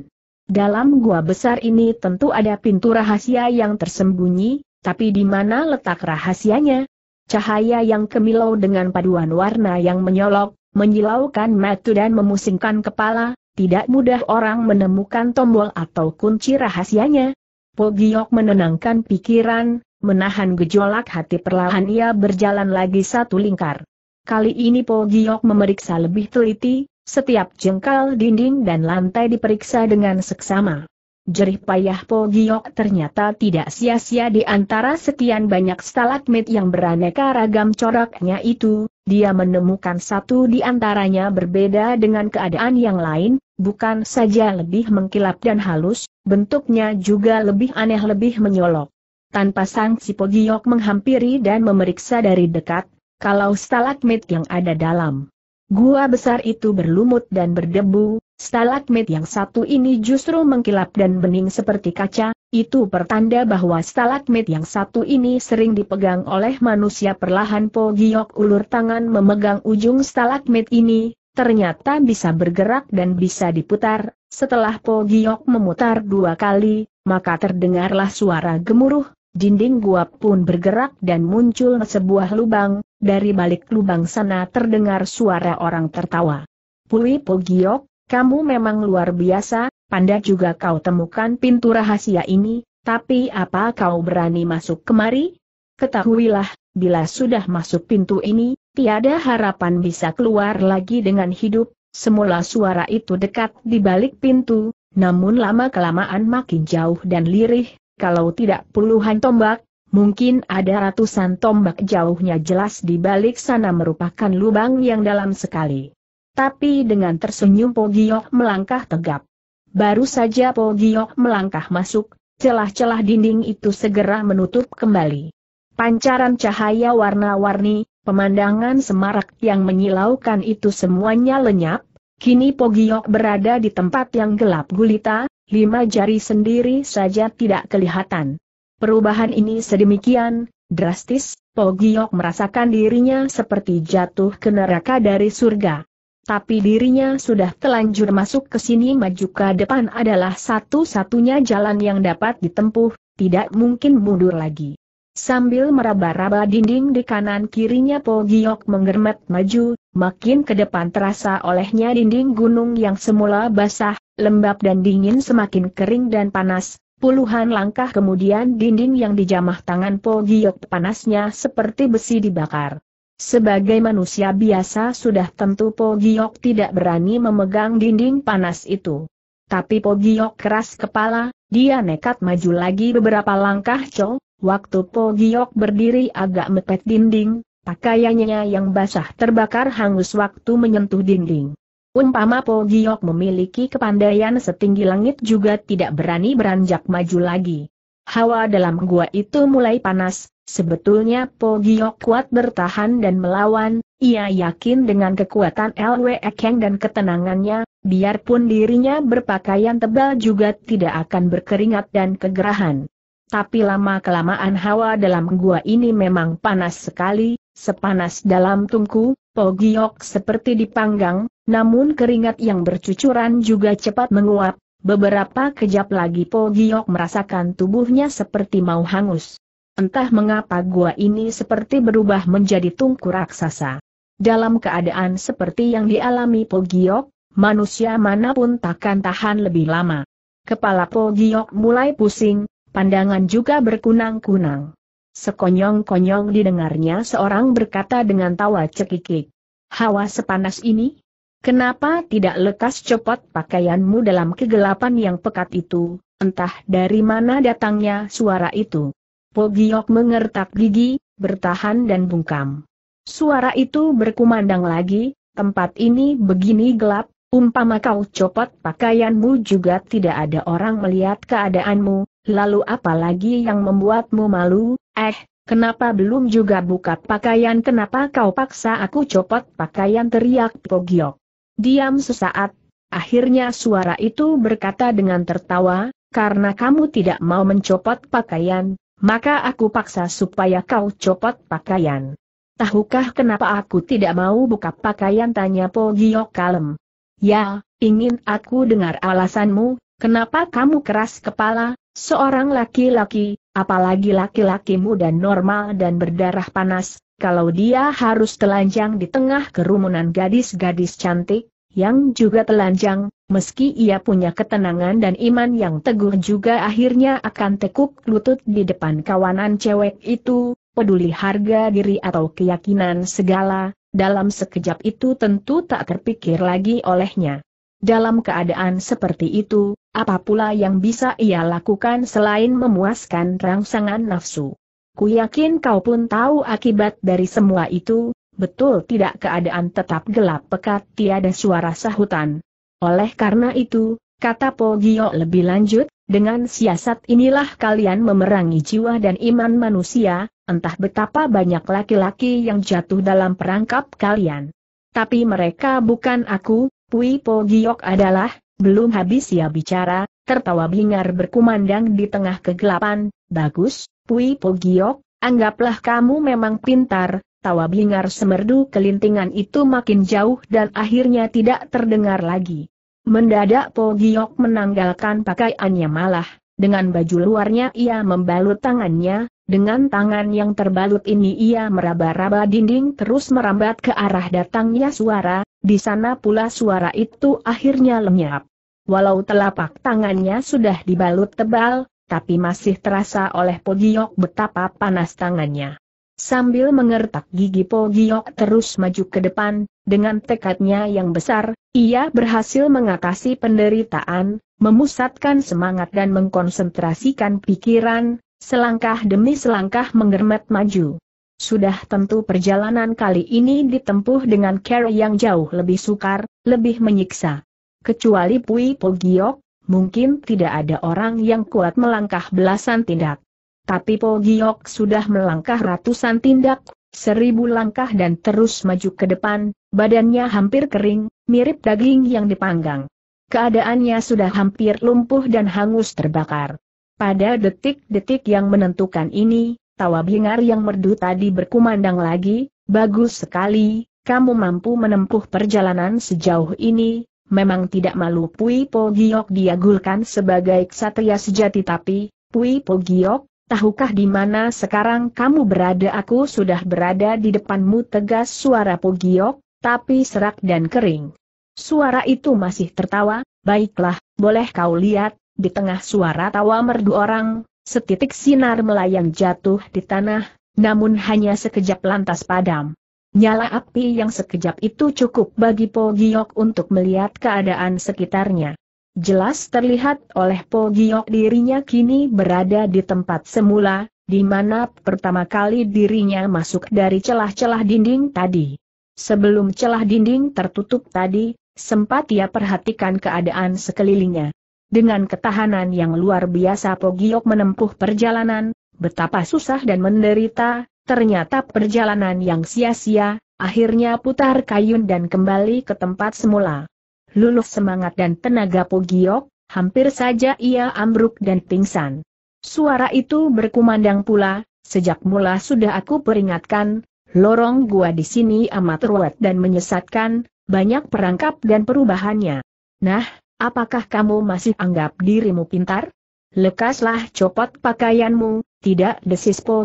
Dalam gua besar ini tentu ada pintu rahasia yang tersembunyi, tapi di mana letak rahasianya? Cahaya yang kemilau dengan paduan warna yang menyolok, menyilaukan mata dan memusingkan kepala, tidak mudah orang menemukan tombol atau kunci rahasianya. Pogiok menenangkan pikiran, menahan gejolak hati perlahan ia berjalan lagi satu lingkar. Kali ini Pogiok memeriksa lebih teliti, setiap jengkal dinding dan lantai diperiksa dengan seksama. Jerih payah Pogiok ternyata tidak sia-sia di antara sekian banyak stalagmit yang beraneka ragam coraknya itu, dia menemukan satu di antaranya berbeda dengan keadaan yang lain, Bukan saja lebih mengkilap dan halus, bentuknya juga lebih aneh lebih menyolok. Tanpa sang si Pogiok menghampiri dan memeriksa dari dekat, kalau stalagmit yang ada dalam Gua besar itu berlumut dan berdebu, stalagmit yang satu ini justru mengkilap dan bening seperti kaca, itu pertanda bahwa stalagmit yang satu ini sering dipegang oleh manusia perlahan Pogiok ulur tangan memegang ujung stalagmit ini, ternyata bisa bergerak dan bisa diputar, setelah Po Giok memutar dua kali, maka terdengarlah suara gemuruh, dinding gua pun bergerak dan muncul sebuah lubang, dari balik lubang sana terdengar suara orang tertawa. Pui Po Giok, kamu memang luar biasa, panda juga kau temukan pintu rahasia ini, tapi apa kau berani masuk kemari? Ketahuilah, bila sudah masuk pintu ini, Tiada harapan bisa keluar lagi dengan hidup, semula suara itu dekat di balik pintu, namun lama-kelamaan makin jauh dan lirih, kalau tidak puluhan tombak, mungkin ada ratusan tombak jauhnya jelas di balik sana merupakan lubang yang dalam sekali. Tapi dengan tersenyum Pogiok melangkah tegap. Baru saja Pogiok melangkah masuk, celah-celah dinding itu segera menutup kembali. Pancaran cahaya warna-warni, Pemandangan semarak yang menyilaukan itu semuanya lenyap, kini Pogiok berada di tempat yang gelap gulita, lima jari sendiri saja tidak kelihatan. Perubahan ini sedemikian, drastis, Pogiok merasakan dirinya seperti jatuh ke neraka dari surga. Tapi dirinya sudah telanjur masuk ke sini maju ke depan adalah satu-satunya jalan yang dapat ditempuh, tidak mungkin mundur lagi. Sambil meraba-raba dinding di kanan kirinya Po Giok menggermet maju, makin ke depan terasa olehnya dinding gunung yang semula basah, lembab dan dingin semakin kering dan panas, puluhan langkah kemudian dinding yang dijamah tangan Po Giok panasnya seperti besi dibakar. Sebagai manusia biasa sudah tentu Po Giok tidak berani memegang dinding panas itu. Tapi Po Giok keras kepala, dia nekat maju lagi beberapa langkah Cho, Waktu Po Giok berdiri agak mepet dinding, pakaiannya yang basah terbakar hangus waktu menyentuh dinding. Umpama Po Giok memiliki kepandaian setinggi langit juga tidak berani beranjak maju lagi. Hawa dalam gua itu mulai panas, sebetulnya Po Giok kuat bertahan dan melawan, ia yakin dengan kekuatan LW Ekeng dan ketenangannya, biarpun dirinya berpakaian tebal juga tidak akan berkeringat dan kegerahan. Tapi lama-kelamaan hawa dalam gua ini memang panas sekali, sepanas dalam tungku, pogiok seperti dipanggang, namun keringat yang bercucuran juga cepat menguap, beberapa kejap lagi pogiok merasakan tubuhnya seperti mau hangus. Entah mengapa gua ini seperti berubah menjadi tungku raksasa. Dalam keadaan seperti yang dialami pogiok, manusia manapun takkan tahan lebih lama. Kepala pogiok mulai pusing, pandangan juga berkunang-kunang. Sekonyong-konyong didengarnya seorang berkata dengan tawa cekikik. Hawa sepanas ini? Kenapa tidak lekas copot pakaianmu dalam kegelapan yang pekat itu, entah dari mana datangnya suara itu? Pogiok mengertak gigi, bertahan dan bungkam. Suara itu berkumandang lagi, tempat ini begini gelap, Umpama kau copot pakaianmu juga tidak ada orang melihat keadaanmu, lalu apa lagi yang membuatmu malu, eh, Kenapa belum juga buka pakaian kenapa kau paksa aku copot pakaian teriak Pogio. Diam sesaat, akhirnya suara itu berkata dengan tertawa, karena kamu tidak mau mencopot pakaian, maka aku paksa supaya kau copot pakaian. Tahukah kenapa aku tidak mau buka pakaian tanya Pogio kalem. Ya, ingin aku dengar alasanmu, kenapa kamu keras kepala, seorang laki-laki, apalagi laki-laki muda normal dan berdarah panas, kalau dia harus telanjang di tengah kerumunan gadis-gadis cantik, yang juga telanjang, meski ia punya ketenangan dan iman yang teguh juga akhirnya akan tekuk lutut di depan kawanan cewek itu, peduli harga diri atau keyakinan segala, dalam sekejap itu tentu tak terpikir lagi olehnya. Dalam keadaan seperti itu, apa pula yang bisa ia lakukan selain memuaskan rangsangan nafsu? Ku yakin kau pun tahu akibat dari semua itu, betul tidak keadaan tetap gelap pekat tiada suara sahutan. Oleh karena itu, kata Po lebih lanjut, dengan siasat inilah kalian memerangi jiwa dan iman manusia, entah betapa banyak laki-laki yang jatuh dalam perangkap kalian. Tapi mereka bukan aku, Pui Po Giok adalah, belum habis ia bicara, tertawa bingar berkumandang di tengah kegelapan, bagus, Pui Po Giok, anggaplah kamu memang pintar, tawa bingar semerdu kelintingan itu makin jauh dan akhirnya tidak terdengar lagi. Mendadak Po Giok menanggalkan pakaiannya malah, dengan baju luarnya ia membalut tangannya, dengan tangan yang terbalut ini ia meraba-raba dinding terus merambat ke arah datangnya suara, di sana pula suara itu akhirnya lenyap. Walau telapak tangannya sudah dibalut tebal, tapi masih terasa oleh Pogiok betapa panas tangannya. Sambil mengertak gigi Pogiok terus maju ke depan, dengan tekadnya yang besar, ia berhasil mengatasi penderitaan, memusatkan semangat dan mengkonsentrasikan pikiran, Selangkah demi selangkah menggermet maju. Sudah tentu perjalanan kali ini ditempuh dengan cara yang jauh lebih sukar, lebih menyiksa. Kecuali Pui Pogiok, mungkin tidak ada orang yang kuat melangkah belasan tindak. Tapi Pogiok sudah melangkah ratusan tindak, seribu langkah dan terus maju ke depan, badannya hampir kering, mirip daging yang dipanggang. Keadaannya sudah hampir lumpuh dan hangus terbakar. Pada detik-detik yang menentukan ini, tawa bingar yang merdu tadi berkumandang lagi, bagus sekali, kamu mampu menempuh perjalanan sejauh ini, memang tidak malu Pui Po Giok diagulkan sebagai ksatria sejati tapi, Pui Po Giok, tahukah di mana sekarang kamu berada aku sudah berada di depanmu tegas suara Po Giok, tapi serak dan kering. Suara itu masih tertawa, baiklah, boleh kau lihat, di tengah suara tawa merdu orang, setitik sinar melayang jatuh di tanah, namun hanya sekejap lantas padam. Nyala api yang sekejap itu cukup bagi Po Giok untuk melihat keadaan sekitarnya. Jelas terlihat oleh Po Giok dirinya kini berada di tempat semula, di mana pertama kali dirinya masuk dari celah-celah dinding tadi. Sebelum celah dinding tertutup tadi, sempat ia perhatikan keadaan sekelilingnya. Dengan ketahanan yang luar biasa Pogiok menempuh perjalanan, betapa susah dan menderita, ternyata perjalanan yang sia-sia, akhirnya putar kayun dan kembali ke tempat semula. Luluh semangat dan tenaga Pogiok, hampir saja ia ambruk dan pingsan. Suara itu berkumandang pula, sejak mula sudah aku peringatkan, lorong gua di sini amat ruwet dan menyesatkan, banyak perangkap dan perubahannya. Nah, Apakah kamu masih anggap dirimu pintar? Lekaslah copot pakaianmu, tidak desis Po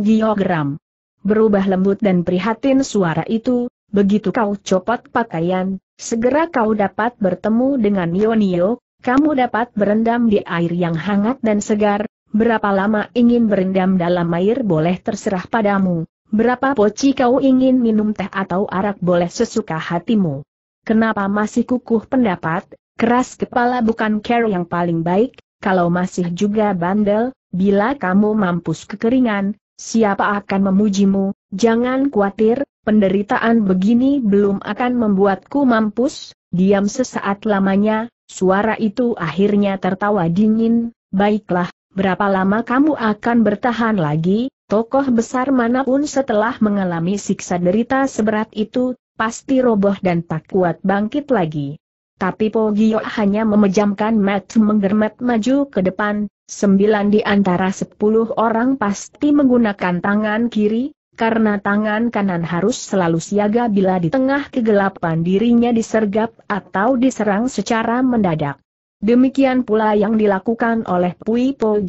Berubah lembut dan prihatin suara itu, begitu kau copot pakaian, segera kau dapat bertemu dengan Yonio, kamu dapat berendam di air yang hangat dan segar, berapa lama ingin berendam dalam air boleh terserah padamu, berapa poci kau ingin minum teh atau arak boleh sesuka hatimu. Kenapa masih kukuh pendapat, Keras kepala bukan care yang paling baik, kalau masih juga bandel, bila kamu mampus kekeringan, siapa akan memujimu, jangan khawatir, penderitaan begini belum akan membuatku mampus, diam sesaat lamanya, suara itu akhirnya tertawa dingin, baiklah, berapa lama kamu akan bertahan lagi, tokoh besar manapun setelah mengalami siksa derita seberat itu, pasti roboh dan tak kuat bangkit lagi. Tapi Po Gio hanya memejamkan mat menggermet maju ke depan, sembilan di antara sepuluh orang pasti menggunakan tangan kiri, karena tangan kanan harus selalu siaga bila di tengah kegelapan dirinya disergap atau diserang secara mendadak. Demikian pula yang dilakukan oleh Pui Po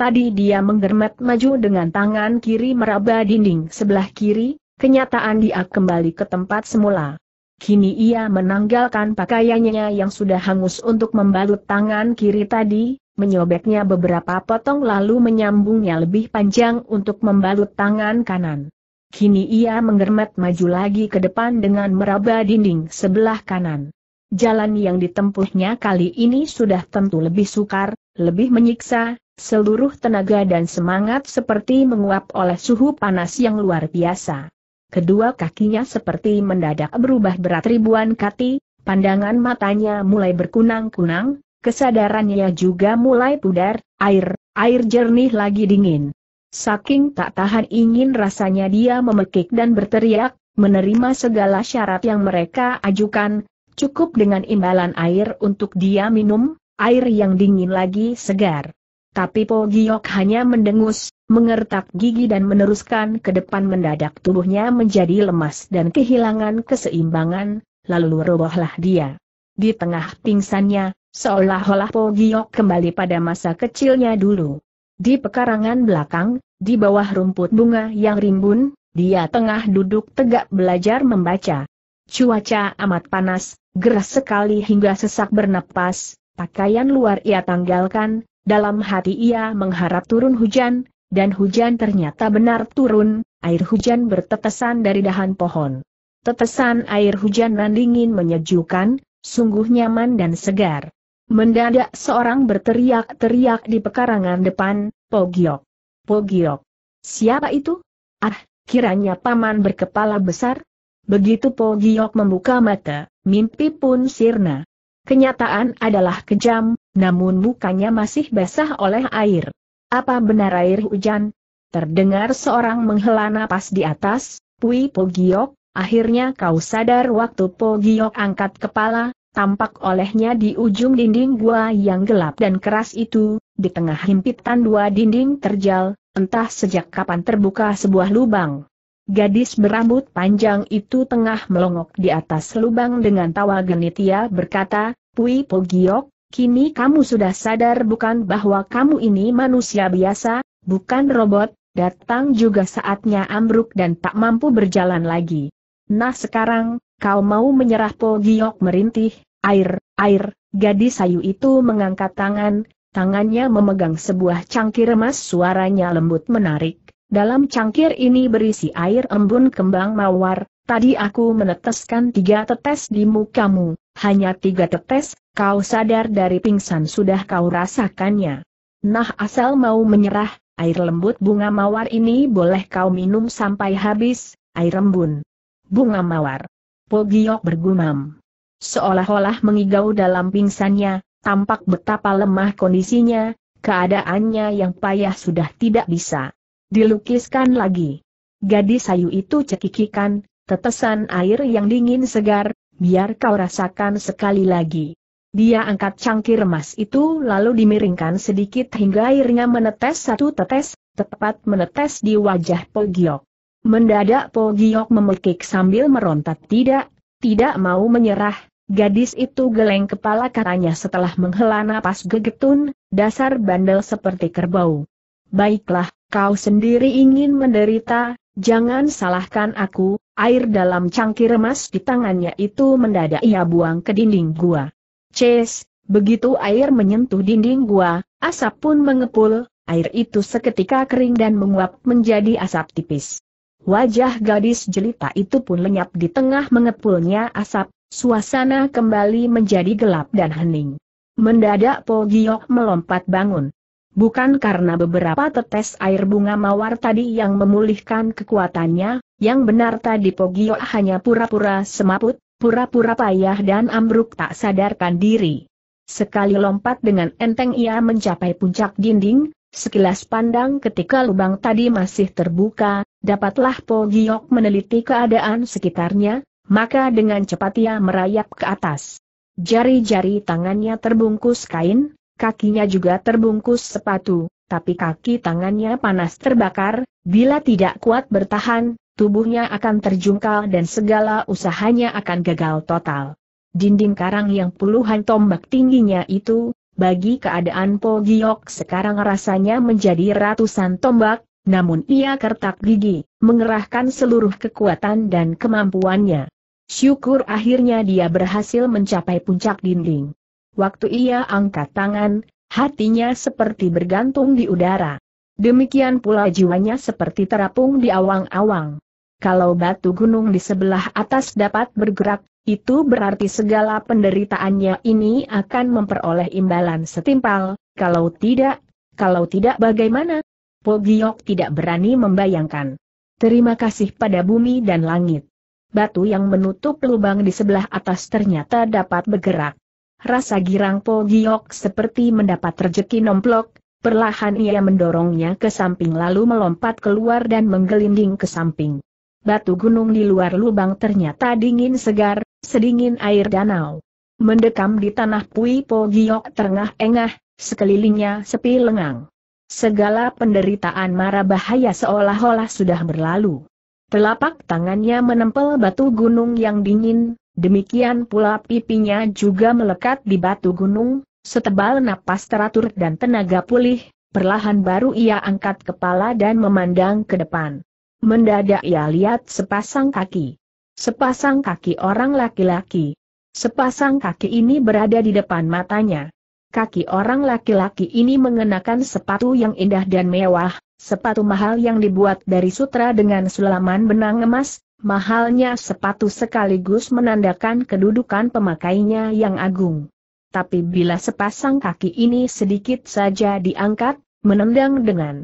Tadi dia menggermet maju dengan tangan kiri meraba dinding sebelah kiri, kenyataan dia kembali ke tempat semula. Kini ia menanggalkan pakaiannya yang sudah hangus untuk membalut tangan kiri tadi, menyobeknya beberapa potong lalu menyambungnya lebih panjang untuk membalut tangan kanan. Kini ia menggermet maju lagi ke depan dengan meraba dinding sebelah kanan. Jalan yang ditempuhnya kali ini sudah tentu lebih sukar, lebih menyiksa, seluruh tenaga dan semangat seperti menguap oleh suhu panas yang luar biasa. Kedua kakinya seperti mendadak berubah berat ribuan kati, pandangan matanya mulai berkunang-kunang, kesadarannya juga mulai pudar, air, air jernih lagi dingin. Saking tak tahan ingin rasanya dia memekik dan berteriak, menerima segala syarat yang mereka ajukan, cukup dengan imbalan air untuk dia minum, air yang dingin lagi segar. Tapi Po Giok hanya mendengus, mengertak gigi dan meneruskan ke depan mendadak tubuhnya menjadi lemas dan kehilangan keseimbangan, lalu robohlah dia. Di tengah pingsannya, seolah-olah Po Giok kembali pada masa kecilnya dulu. Di pekarangan belakang, di bawah rumput bunga yang rimbun, dia tengah duduk tegak belajar membaca. Cuaca amat panas, gerah sekali hingga sesak bernapas, pakaian luar ia tanggalkan, dalam hati ia mengharap turun hujan, dan hujan ternyata benar turun, air hujan bertetesan dari dahan pohon. Tetesan air hujan dan dingin menyejukkan, sungguh nyaman dan segar. Mendadak seorang berteriak-teriak di pekarangan depan, Pogiok. Pogiok. Siapa itu? Ah, kiranya paman berkepala besar? Begitu Pogiok membuka mata, mimpi pun sirna. Kenyataan adalah kejam, namun mukanya masih basah oleh air. Apa benar air hujan? Terdengar seorang menghela napas di atas, Pui Pogiok, akhirnya kau sadar waktu Pogiok angkat kepala, tampak olehnya di ujung dinding gua yang gelap dan keras itu, di tengah himpitan dua dinding terjal, entah sejak kapan terbuka sebuah lubang. Gadis berambut panjang itu tengah melongok di atas lubang dengan tawa genit ia berkata, Pui Pogiok, kini kamu sudah sadar bukan bahwa kamu ini manusia biasa, bukan robot, datang juga saatnya ambruk dan tak mampu berjalan lagi. Nah sekarang, kau mau menyerah Po Giok merintih, air, air, gadis sayu itu mengangkat tangan, tangannya memegang sebuah cangkir emas suaranya lembut menarik. Dalam cangkir ini berisi air embun kembang mawar, Tadi aku meneteskan tiga tetes di mukamu, hanya tiga tetes, kau sadar dari pingsan sudah kau rasakannya. Nah asal mau menyerah, air lembut bunga mawar ini boleh kau minum sampai habis, air embun. Bunga mawar. Pogiok bergumam. Seolah-olah mengigau dalam pingsannya, tampak betapa lemah kondisinya, keadaannya yang payah sudah tidak bisa dilukiskan lagi. Gadis sayu itu cekikikan, tetesan air yang dingin segar, biar kau rasakan sekali lagi. Dia angkat cangkir emas itu lalu dimiringkan sedikit hingga airnya menetes satu tetes, tepat menetes di wajah Pogiok. Mendadak Pogiok memekik sambil merontak tidak, tidak mau menyerah, gadis itu geleng kepala katanya setelah menghela napas gegetun, dasar bandel seperti kerbau. Baiklah, kau sendiri ingin menderita, jangan salahkan aku, Air dalam cangkir emas di tangannya itu mendadak ia buang ke dinding gua. Ces, begitu air menyentuh dinding gua, asap pun mengepul, air itu seketika kering dan menguap menjadi asap tipis. Wajah gadis jelita itu pun lenyap di tengah mengepulnya asap, suasana kembali menjadi gelap dan hening. Mendadak Po Giok melompat bangun. Bukan karena beberapa tetes air bunga mawar tadi yang memulihkan kekuatannya, yang benar tadi Pogio hanya pura-pura semaput, pura-pura payah dan ambruk tak sadarkan diri. Sekali lompat dengan enteng ia mencapai puncak dinding, Sekilas pandang ketika lubang tadi masih terbuka, dapatlah Po meneliti keadaan sekitarnya, maka dengan cepat ia merayap ke atas. Jari-jari tangannya terbungkus kain, kakinya juga terbungkus sepatu, tapi kaki tangannya panas terbakar, bila tidak kuat bertahan, tubuhnya akan terjungkal dan segala usahanya akan gagal total. Dinding karang yang puluhan tombak tingginya itu, bagi keadaan Po Giok sekarang rasanya menjadi ratusan tombak, namun ia kertak gigi, mengerahkan seluruh kekuatan dan kemampuannya. Syukur akhirnya dia berhasil mencapai puncak dinding. Waktu ia angkat tangan, hatinya seperti bergantung di udara. Demikian pula jiwanya seperti terapung di awang-awang kalau batu gunung di sebelah atas dapat bergerak, itu berarti segala penderitaannya ini akan memperoleh imbalan setimpal, kalau tidak, kalau tidak bagaimana? Pogiok tidak berani membayangkan. Terima kasih pada bumi dan langit. Batu yang menutup lubang di sebelah atas ternyata dapat bergerak. Rasa girang Pogiok seperti mendapat rejeki nomplok, perlahan ia mendorongnya ke samping lalu melompat keluar dan menggelinding ke samping batu gunung di luar lubang ternyata dingin segar, sedingin air danau. Mendekam di tanah Pui Po Giok terengah-engah, sekelilingnya sepi lengang. Segala penderitaan mara bahaya seolah-olah sudah berlalu. Telapak tangannya menempel batu gunung yang dingin, demikian pula pipinya juga melekat di batu gunung, setebal napas teratur dan tenaga pulih, perlahan baru ia angkat kepala dan memandang ke depan. Mendadak ia lihat sepasang kaki. Sepasang kaki orang laki-laki. Sepasang kaki ini berada di depan matanya. Kaki orang laki-laki ini mengenakan sepatu yang indah dan mewah, sepatu mahal yang dibuat dari sutra dengan sulaman benang emas, mahalnya sepatu sekaligus menandakan kedudukan pemakainya yang agung. Tapi bila sepasang kaki ini sedikit saja diangkat, menendang dengan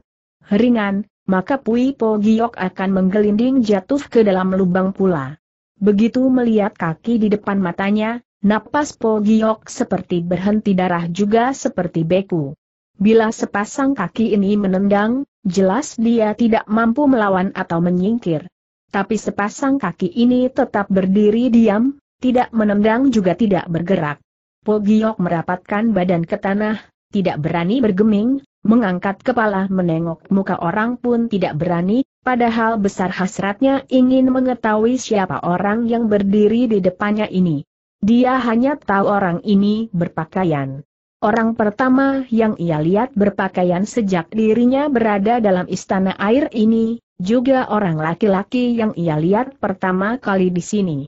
ringan, maka Pui Po Giok akan menggelinding jatuh ke dalam lubang pula. Begitu melihat kaki di depan matanya, napas Po Giok seperti berhenti darah juga seperti beku. Bila sepasang kaki ini menendang, jelas dia tidak mampu melawan atau menyingkir. Tapi sepasang kaki ini tetap berdiri diam, tidak menendang juga tidak bergerak. Po Giok merapatkan badan ke tanah, tidak berani bergeming, Mengangkat kepala menengok muka orang pun tidak berani, padahal besar hasratnya ingin mengetahui siapa orang yang berdiri di depannya ini. Dia hanya tahu orang ini berpakaian. Orang pertama yang ia lihat berpakaian sejak dirinya berada dalam istana air ini, juga orang laki-laki yang ia lihat pertama kali di sini.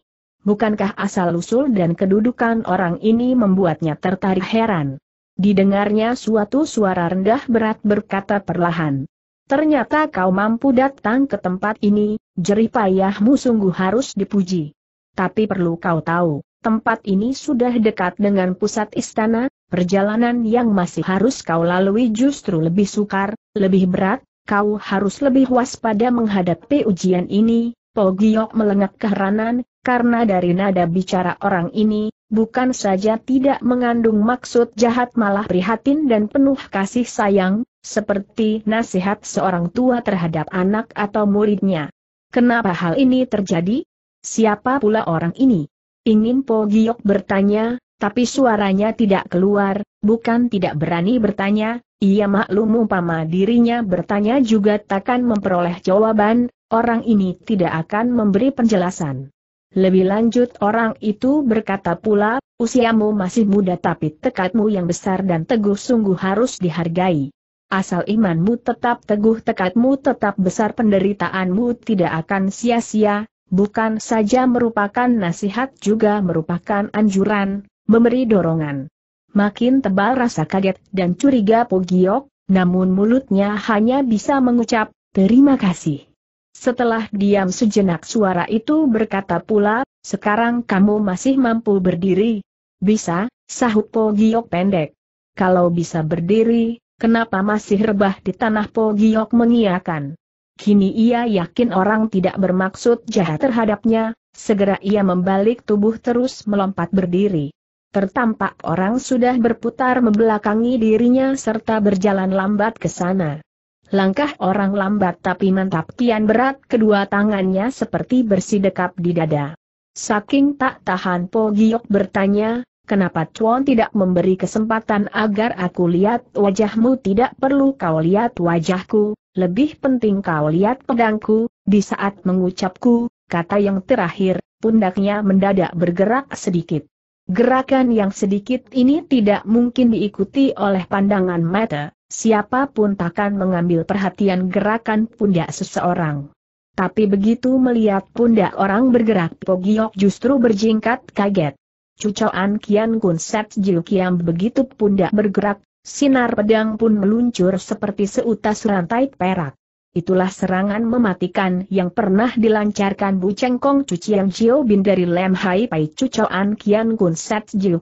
Bukankah asal-usul dan kedudukan orang ini membuatnya tertarik heran? Didengarnya suatu suara rendah berat berkata perlahan. Ternyata kau mampu datang ke tempat ini, jerih payahmu sungguh harus dipuji. Tapi perlu kau tahu, tempat ini sudah dekat dengan pusat istana, perjalanan yang masih harus kau lalui justru lebih sukar, lebih berat, kau harus lebih waspada menghadapi ujian ini, Pogiok melengak keheranan, karena dari nada bicara orang ini, bukan saja tidak mengandung maksud jahat malah prihatin dan penuh kasih sayang, seperti nasihat seorang tua terhadap anak atau muridnya. Kenapa hal ini terjadi? Siapa pula orang ini? Ingin Po Giok bertanya, tapi suaranya tidak keluar, bukan tidak berani bertanya, ia maklum umpama dirinya bertanya juga takkan memperoleh jawaban, orang ini tidak akan memberi penjelasan. Lebih lanjut orang itu berkata pula, usiamu masih muda tapi tekadmu yang besar dan teguh sungguh harus dihargai. Asal imanmu tetap teguh tekadmu tetap besar penderitaanmu tidak akan sia-sia, bukan saja merupakan nasihat juga merupakan anjuran, memberi dorongan. Makin tebal rasa kaget dan curiga Pogiok, namun mulutnya hanya bisa mengucap, terima kasih. Setelah diam sejenak suara itu berkata pula, sekarang kamu masih mampu berdiri. Bisa, sahut Po Giok pendek. Kalau bisa berdiri, kenapa masih rebah di tanah Po Giok mengiakan? Kini ia yakin orang tidak bermaksud jahat terhadapnya, segera ia membalik tubuh terus melompat berdiri. Tertampak orang sudah berputar membelakangi dirinya serta berjalan lambat ke sana. Langkah orang lambat tapi mantap kian berat kedua tangannya seperti bersidekap di dada. Saking tak tahan Po Giok bertanya, kenapa Chuan tidak memberi kesempatan agar aku lihat wajahmu tidak perlu kau lihat wajahku, lebih penting kau lihat pedangku, di saat mengucapku, kata yang terakhir, pundaknya mendadak bergerak sedikit. Gerakan yang sedikit ini tidak mungkin diikuti oleh pandangan mata. Siapapun takkan mengambil perhatian gerakan pundak seseorang. Tapi begitu melihat pundak orang bergerak Pogiok justru berjingkat kaget. Cucoan Kian Kun Set Jiu begitu pundak bergerak, sinar pedang pun meluncur seperti seutas rantai perak. Itulah serangan mematikan yang pernah dilancarkan Bu Cengkong Cucian Jiu Bin dari Lem Hai Pai Cucoan Kian Kun Set Jiu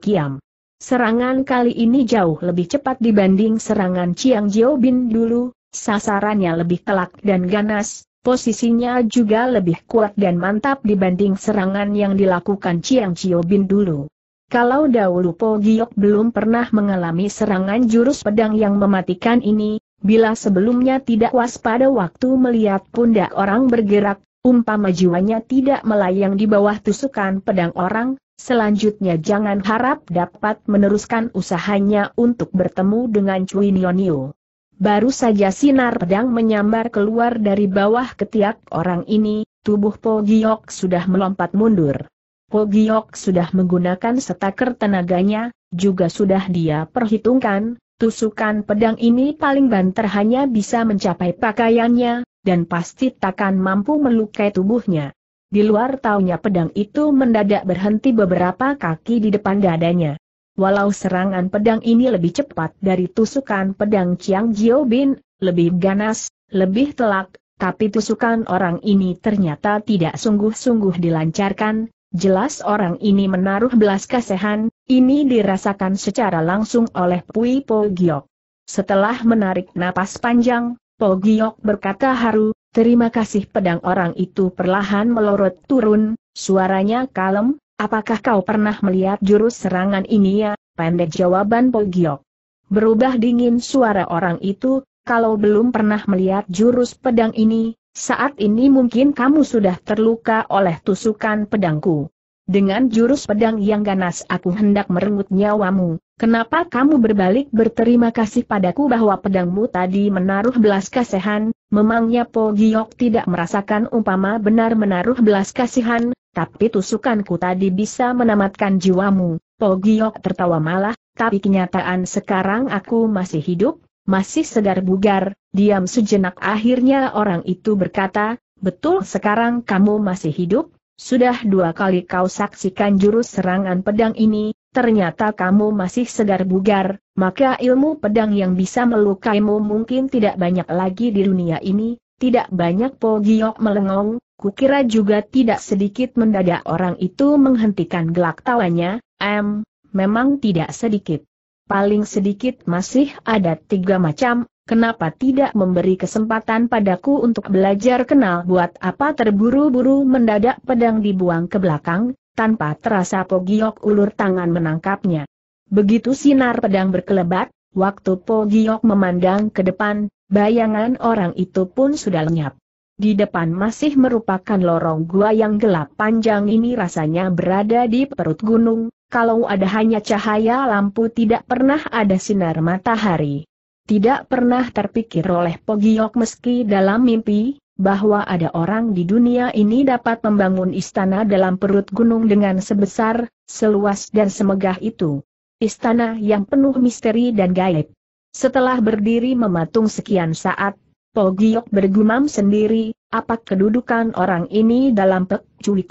Serangan kali ini jauh lebih cepat dibanding serangan Chiang Jiao Bin dulu, sasarannya lebih telak dan ganas, posisinya juga lebih kuat dan mantap dibanding serangan yang dilakukan Chiang Jiao Bin dulu. Kalau dahulu Po Giok belum pernah mengalami serangan jurus pedang yang mematikan ini, bila sebelumnya tidak waspada waktu melihat pundak orang bergerak, umpama jiwanya tidak melayang di bawah tusukan pedang orang, Selanjutnya jangan harap dapat meneruskan usahanya untuk bertemu dengan Cui Nionio. Baru saja sinar pedang menyambar keluar dari bawah ketiak orang ini, tubuh Po Giok sudah melompat mundur. Po Giok sudah menggunakan setaker tenaganya, juga sudah dia perhitungkan, tusukan pedang ini paling banter hanya bisa mencapai pakaiannya, dan pasti takkan mampu melukai tubuhnya. Di luar taunya pedang itu mendadak berhenti beberapa kaki di depan dadanya. Walau serangan pedang ini lebih cepat dari tusukan pedang Chiang Jiobin, Bin, lebih ganas, lebih telak, tapi tusukan orang ini ternyata tidak sungguh-sungguh dilancarkan, jelas orang ini menaruh belas kasihan, ini dirasakan secara langsung oleh Pui Po Giok. Setelah menarik napas panjang, Po Giok berkata haru, Terima kasih pedang orang itu perlahan melorot turun, suaranya kalem, apakah kau pernah melihat jurus serangan ini ya, pendek jawaban Pogiok. Berubah dingin suara orang itu, kalau belum pernah melihat jurus pedang ini, saat ini mungkin kamu sudah terluka oleh tusukan pedangku. Dengan jurus pedang yang ganas aku hendak merenggut nyawamu, kenapa kamu berbalik berterima kasih padaku bahwa pedangmu tadi menaruh belas kasihan, memangnya Po Giok tidak merasakan umpama benar menaruh belas kasihan, tapi tusukanku tadi bisa menamatkan jiwamu, Po Giok tertawa malah, tapi kenyataan sekarang aku masih hidup, masih segar bugar, diam sejenak akhirnya orang itu berkata, betul sekarang kamu masih hidup, sudah dua kali kau saksikan jurus serangan pedang ini, ternyata kamu masih segar bugar, maka ilmu pedang yang bisa melukaimu mungkin tidak banyak lagi di dunia ini, tidak banyak Po Giok melengong, kukira juga tidak sedikit mendadak orang itu menghentikan gelak tawanya, em, memang tidak sedikit. Paling sedikit masih ada tiga macam kenapa tidak memberi kesempatan padaku untuk belajar kenal buat apa terburu-buru mendadak pedang dibuang ke belakang, tanpa terasa Pogiok ulur tangan menangkapnya. Begitu sinar pedang berkelebat, waktu Pogiok memandang ke depan, bayangan orang itu pun sudah lenyap. Di depan masih merupakan lorong gua yang gelap panjang ini rasanya berada di perut gunung, kalau ada hanya cahaya lampu tidak pernah ada sinar matahari. Tidak pernah terpikir oleh Pogiok meski dalam mimpi, bahwa ada orang di dunia ini dapat membangun istana dalam perut gunung dengan sebesar, seluas dan semegah itu. Istana yang penuh misteri dan gaib. Setelah berdiri mematung sekian saat, Pogiok bergumam sendiri, apa kedudukan orang ini dalam Pek Cui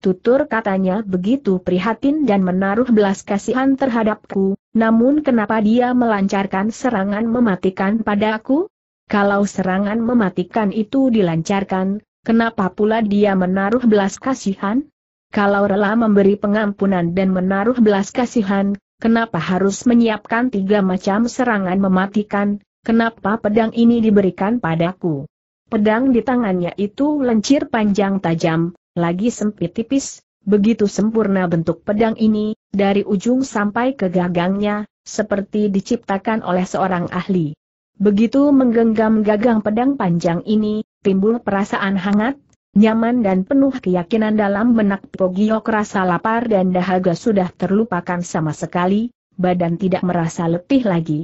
Tutur katanya begitu prihatin dan menaruh belas kasihan terhadapku, namun kenapa dia melancarkan serangan mematikan padaku? Kalau serangan mematikan itu dilancarkan, kenapa pula dia menaruh belas kasihan? Kalau rela memberi pengampunan dan menaruh belas kasihan, kenapa harus menyiapkan tiga macam serangan mematikan, kenapa pedang ini diberikan padaku? Pedang di tangannya itu lencir panjang tajam, lagi sempit tipis, begitu sempurna bentuk pedang ini, dari ujung sampai ke gagangnya, seperti diciptakan oleh seorang ahli. Begitu menggenggam gagang pedang panjang ini, timbul perasaan hangat, nyaman dan penuh keyakinan dalam benak Pogio rasa lapar dan dahaga sudah terlupakan sama sekali, badan tidak merasa letih lagi.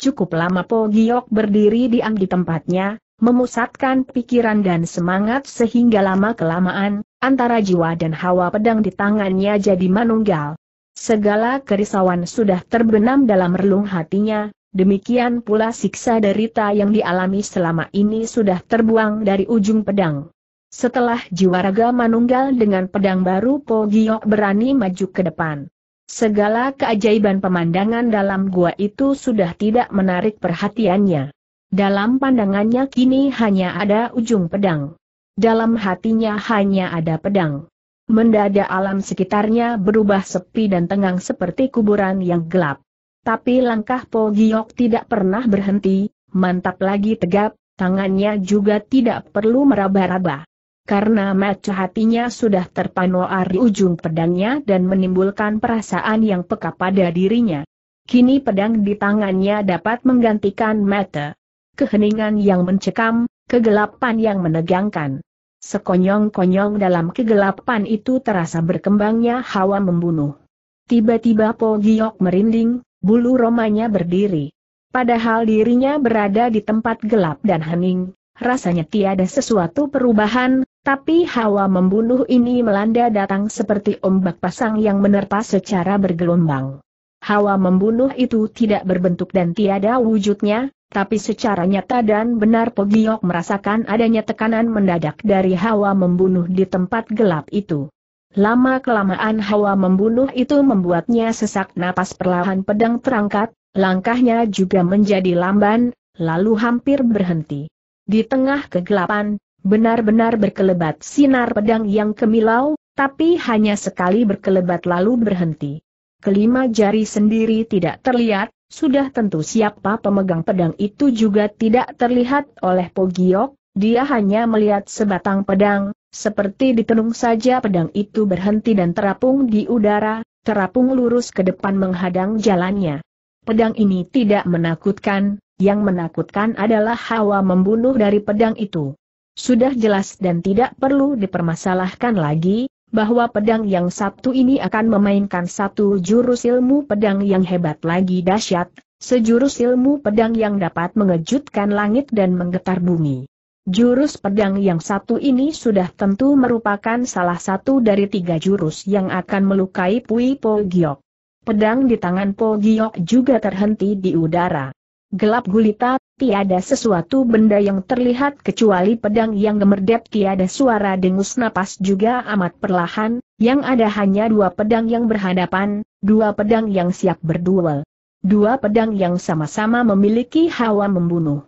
Cukup lama Pogiok berdiri diam di tempatnya, memusatkan pikiran dan semangat sehingga lama-kelamaan, Antara jiwa dan hawa pedang di tangannya jadi manunggal. Segala kerisauan sudah terbenam dalam relung hatinya, demikian pula siksa derita yang dialami selama ini sudah terbuang dari ujung pedang. Setelah jiwa raga manunggal dengan pedang baru Po Giok berani maju ke depan. Segala keajaiban pemandangan dalam gua itu sudah tidak menarik perhatiannya. Dalam pandangannya kini hanya ada ujung pedang dalam hatinya hanya ada pedang. Mendadak alam sekitarnya berubah sepi dan tengang seperti kuburan yang gelap. Tapi langkah Po Giok tidak pernah berhenti, mantap lagi tegap, tangannya juga tidak perlu meraba-raba karena mata hatinya sudah terpanoar di ujung pedangnya dan menimbulkan perasaan yang peka pada dirinya. Kini pedang di tangannya dapat menggantikan mata. Keheningan yang mencekam, kegelapan yang menegangkan. Sekonyong-konyong dalam kegelapan itu terasa berkembangnya hawa membunuh. Tiba-tiba Po Giok merinding, bulu romanya berdiri. Padahal dirinya berada di tempat gelap dan hening, rasanya tiada sesuatu perubahan, tapi hawa membunuh ini melanda datang seperti ombak pasang yang menerpa secara bergelombang. Hawa membunuh itu tidak berbentuk dan tiada wujudnya, tapi secara nyata dan benar Pogiok merasakan adanya tekanan mendadak dari hawa membunuh di tempat gelap itu. Lama-kelamaan hawa membunuh itu membuatnya sesak napas perlahan pedang terangkat, langkahnya juga menjadi lamban, lalu hampir berhenti. Di tengah kegelapan, benar-benar berkelebat sinar pedang yang kemilau, tapi hanya sekali berkelebat lalu berhenti. Kelima jari sendiri tidak terlihat, sudah tentu siapa pemegang pedang itu juga tidak terlihat oleh Pogiok, dia hanya melihat sebatang pedang, seperti ditenung saja pedang itu berhenti dan terapung di udara, terapung lurus ke depan menghadang jalannya. Pedang ini tidak menakutkan, yang menakutkan adalah hawa membunuh dari pedang itu. Sudah jelas dan tidak perlu dipermasalahkan lagi, bahwa pedang yang satu ini akan memainkan satu jurus ilmu pedang yang hebat lagi dahsyat, sejurus ilmu pedang yang dapat mengejutkan langit dan menggetar bumi. Jurus pedang yang satu ini sudah tentu merupakan salah satu dari tiga jurus yang akan melukai Pui Po Giok. Pedang di tangan Po Giok juga terhenti di udara. Gelap gulita, tiada sesuatu benda yang terlihat kecuali pedang yang gemerdep tiada suara dengus napas juga amat perlahan, yang ada hanya dua pedang yang berhadapan, dua pedang yang siap berduel. Dua pedang yang sama-sama memiliki hawa membunuh.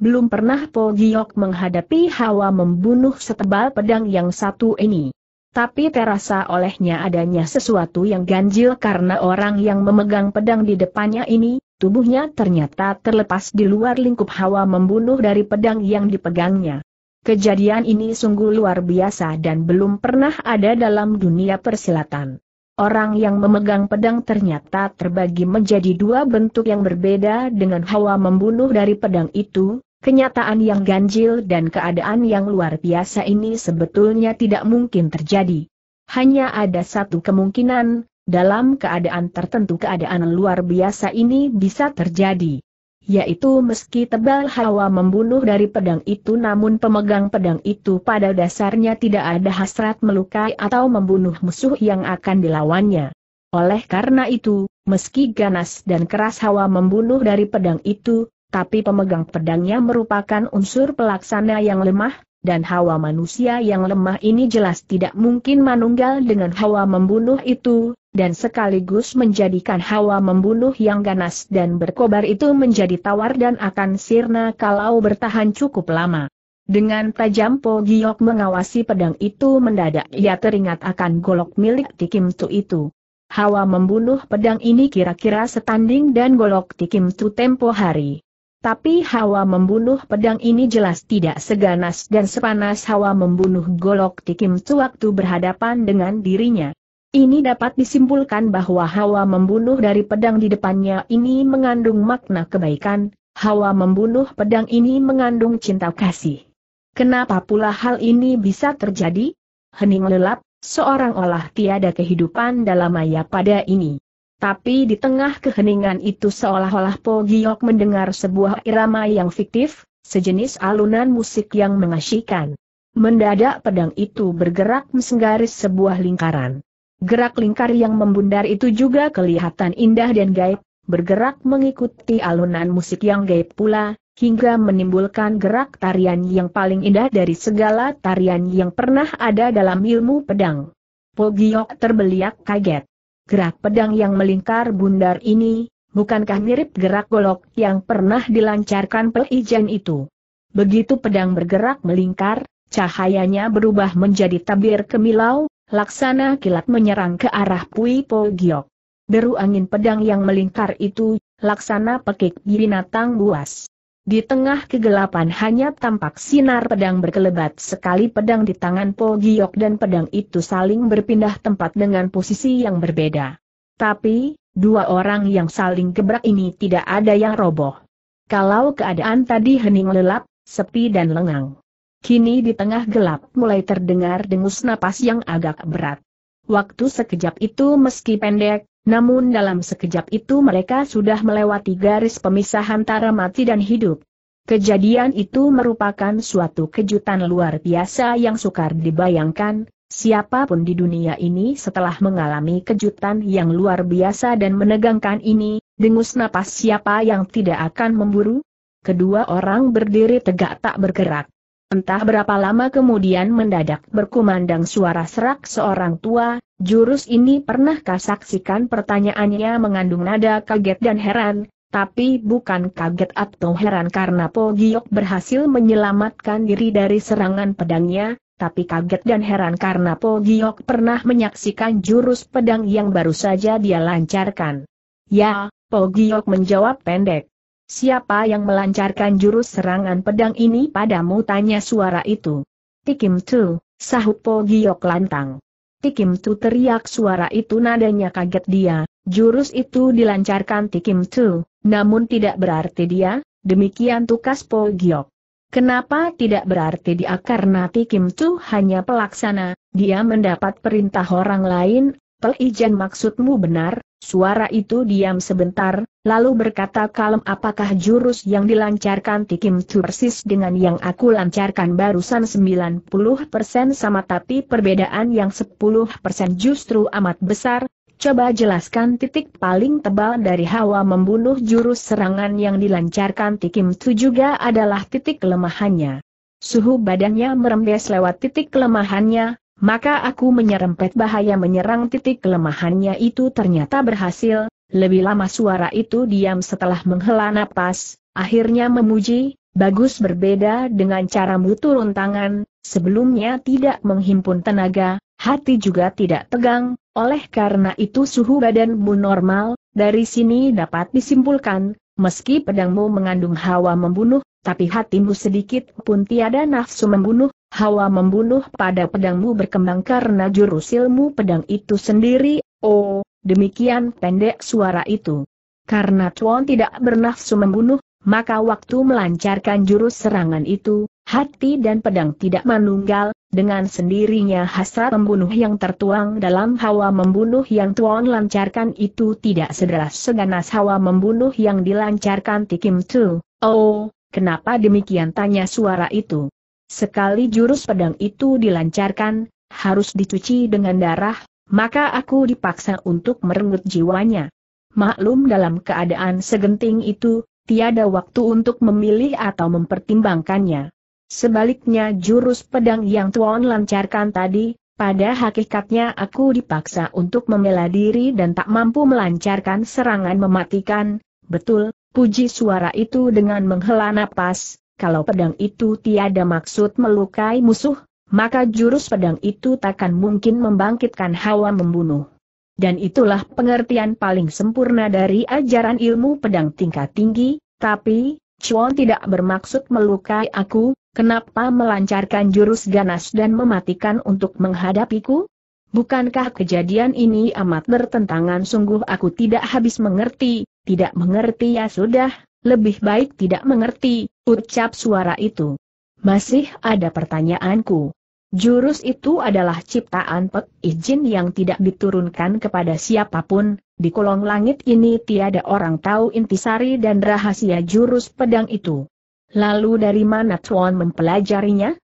Belum pernah Po Giok menghadapi hawa membunuh setebal pedang yang satu ini tapi terasa olehnya adanya sesuatu yang ganjil karena orang yang memegang pedang di depannya ini, tubuhnya ternyata terlepas di luar lingkup hawa membunuh dari pedang yang dipegangnya. Kejadian ini sungguh luar biasa dan belum pernah ada dalam dunia persilatan. Orang yang memegang pedang ternyata terbagi menjadi dua bentuk yang berbeda dengan hawa membunuh dari pedang itu, Kenyataan yang ganjil dan keadaan yang luar biasa ini sebetulnya tidak mungkin terjadi. Hanya ada satu kemungkinan, dalam keadaan tertentu keadaan luar biasa ini bisa terjadi. Yaitu meski tebal hawa membunuh dari pedang itu namun pemegang pedang itu pada dasarnya tidak ada hasrat melukai atau membunuh musuh yang akan dilawannya. Oleh karena itu, meski ganas dan keras hawa membunuh dari pedang itu, tapi pemegang pedangnya merupakan unsur pelaksana yang lemah, dan hawa manusia yang lemah ini jelas tidak mungkin manunggal dengan hawa membunuh itu, dan sekaligus menjadikan hawa membunuh yang ganas dan berkobar itu menjadi tawar dan akan sirna kalau bertahan cukup lama. Dengan tajam Po Giok mengawasi pedang itu mendadak ia teringat akan golok milik Tikim Tu itu. Hawa membunuh pedang ini kira-kira setanding dan golok Tikim Tu tempo hari. Tapi hawa membunuh pedang ini jelas tidak seganas dan sepanas hawa membunuh golok tikim sewaktu berhadapan dengan dirinya. Ini dapat disimpulkan bahwa hawa membunuh dari pedang di depannya ini mengandung makna kebaikan, hawa membunuh pedang ini mengandung cinta kasih. Kenapa pula hal ini bisa terjadi? Hening lelap, seorang olah tiada kehidupan dalam maya pada ini. Tapi di tengah keheningan itu seolah-olah Po Giok mendengar sebuah irama yang fiktif, sejenis alunan musik yang mengasyikan. Mendadak pedang itu bergerak mesenggaris sebuah lingkaran. Gerak lingkar yang membundar itu juga kelihatan indah dan gaib, bergerak mengikuti alunan musik yang gaib pula, hingga menimbulkan gerak tarian yang paling indah dari segala tarian yang pernah ada dalam ilmu pedang. Giok terbeliak kaget gerak pedang yang melingkar bundar ini, bukankah mirip gerak golok yang pernah dilancarkan Pelijen itu? Begitu pedang bergerak melingkar, cahayanya berubah menjadi tabir kemilau, laksana kilat menyerang ke arah Pui Po Giok. Deru angin pedang yang melingkar itu, laksana pekik binatang buas. Di tengah kegelapan hanya tampak sinar pedang berkelebat sekali pedang di tangan Po Giok dan pedang itu saling berpindah tempat dengan posisi yang berbeda. Tapi, dua orang yang saling gebrak ini tidak ada yang roboh. Kalau keadaan tadi hening lelap, sepi dan lengang. Kini di tengah gelap mulai terdengar dengus napas yang agak berat. Waktu sekejap itu meski pendek, namun dalam sekejap itu mereka sudah melewati garis pemisah antara mati dan hidup. Kejadian itu merupakan suatu kejutan luar biasa yang sukar dibayangkan, siapapun di dunia ini setelah mengalami kejutan yang luar biasa dan menegangkan ini, dengus napas siapa yang tidak akan memburu? Kedua orang berdiri tegak tak bergerak. Entah berapa lama kemudian mendadak berkumandang suara serak seorang tua, jurus ini pernahkah saksikan pertanyaannya mengandung nada kaget dan heran, tapi bukan kaget atau heran karena Po Giok berhasil menyelamatkan diri dari serangan pedangnya, tapi kaget dan heran karena Po Giok pernah menyaksikan jurus pedang yang baru saja dia lancarkan. Ya, Po Giok menjawab pendek. Siapa yang melancarkan jurus serangan pedang ini padamu? Tanya suara itu. Tikim Tu, sahut Po Giok lantang. Tikim Tu teriak suara itu nadanya kaget dia, jurus itu dilancarkan Tikim Tu, namun tidak berarti dia, demikian tukas Po Giok. Kenapa tidak berarti dia karena Tikim Tu hanya pelaksana, dia mendapat perintah orang lain, ijen maksudmu benar, suara itu diam sebentar, lalu berkata kalem apakah jurus yang dilancarkan Tikim Chu persis dengan yang aku lancarkan barusan 90% sama tapi perbedaan yang 10% justru amat besar, Coba jelaskan titik paling tebal dari hawa membunuh jurus serangan yang dilancarkan Tikim Tu juga adalah titik kelemahannya. Suhu badannya merembes lewat titik kelemahannya, maka aku menyerempet bahaya menyerang titik kelemahannya itu ternyata berhasil, lebih lama suara itu diam setelah menghela napas, akhirnya memuji, bagus berbeda dengan caramu turun tangan, sebelumnya tidak menghimpun tenaga, hati juga tidak tegang, oleh karena itu suhu badanmu normal, dari sini dapat disimpulkan, meski pedangmu mengandung hawa membunuh, tapi hatimu sedikit pun tiada nafsu membunuh, hawa membunuh pada pedangmu berkembang karena jurus ilmu pedang itu sendiri, oh, demikian pendek suara itu. Karena Tuan tidak bernafsu membunuh, maka waktu melancarkan jurus serangan itu, hati dan pedang tidak menunggal, dengan sendirinya hasrat membunuh yang tertuang dalam hawa membunuh yang Tuan lancarkan itu tidak sederas seganas hawa membunuh yang dilancarkan Tikim Tu. Oh, Kenapa demikian tanya suara itu? Sekali jurus pedang itu dilancarkan, harus dicuci dengan darah, maka aku dipaksa untuk merenggut jiwanya. Maklum dalam keadaan segenting itu, tiada waktu untuk memilih atau mempertimbangkannya. Sebaliknya jurus pedang yang Tuan lancarkan tadi, pada hakikatnya aku dipaksa untuk membela diri dan tak mampu melancarkan serangan mematikan, betul, Puji suara itu dengan menghela napas, kalau pedang itu tiada maksud melukai musuh, maka jurus pedang itu takkan mungkin membangkitkan hawa membunuh. Dan itulah pengertian paling sempurna dari ajaran ilmu pedang tingkat tinggi, tapi, Chuan tidak bermaksud melukai aku, kenapa melancarkan jurus ganas dan mematikan untuk menghadapiku? Bukankah kejadian ini amat bertentangan sungguh aku tidak habis mengerti, tidak mengerti ya sudah, lebih baik tidak mengerti, ucap suara itu. Masih ada pertanyaanku. Jurus itu adalah ciptaan Pek izin yang tidak diturunkan kepada siapapun, di kolong langit ini tiada orang tahu intisari dan rahasia jurus pedang itu. Lalu dari mana Tuan mempelajarinya?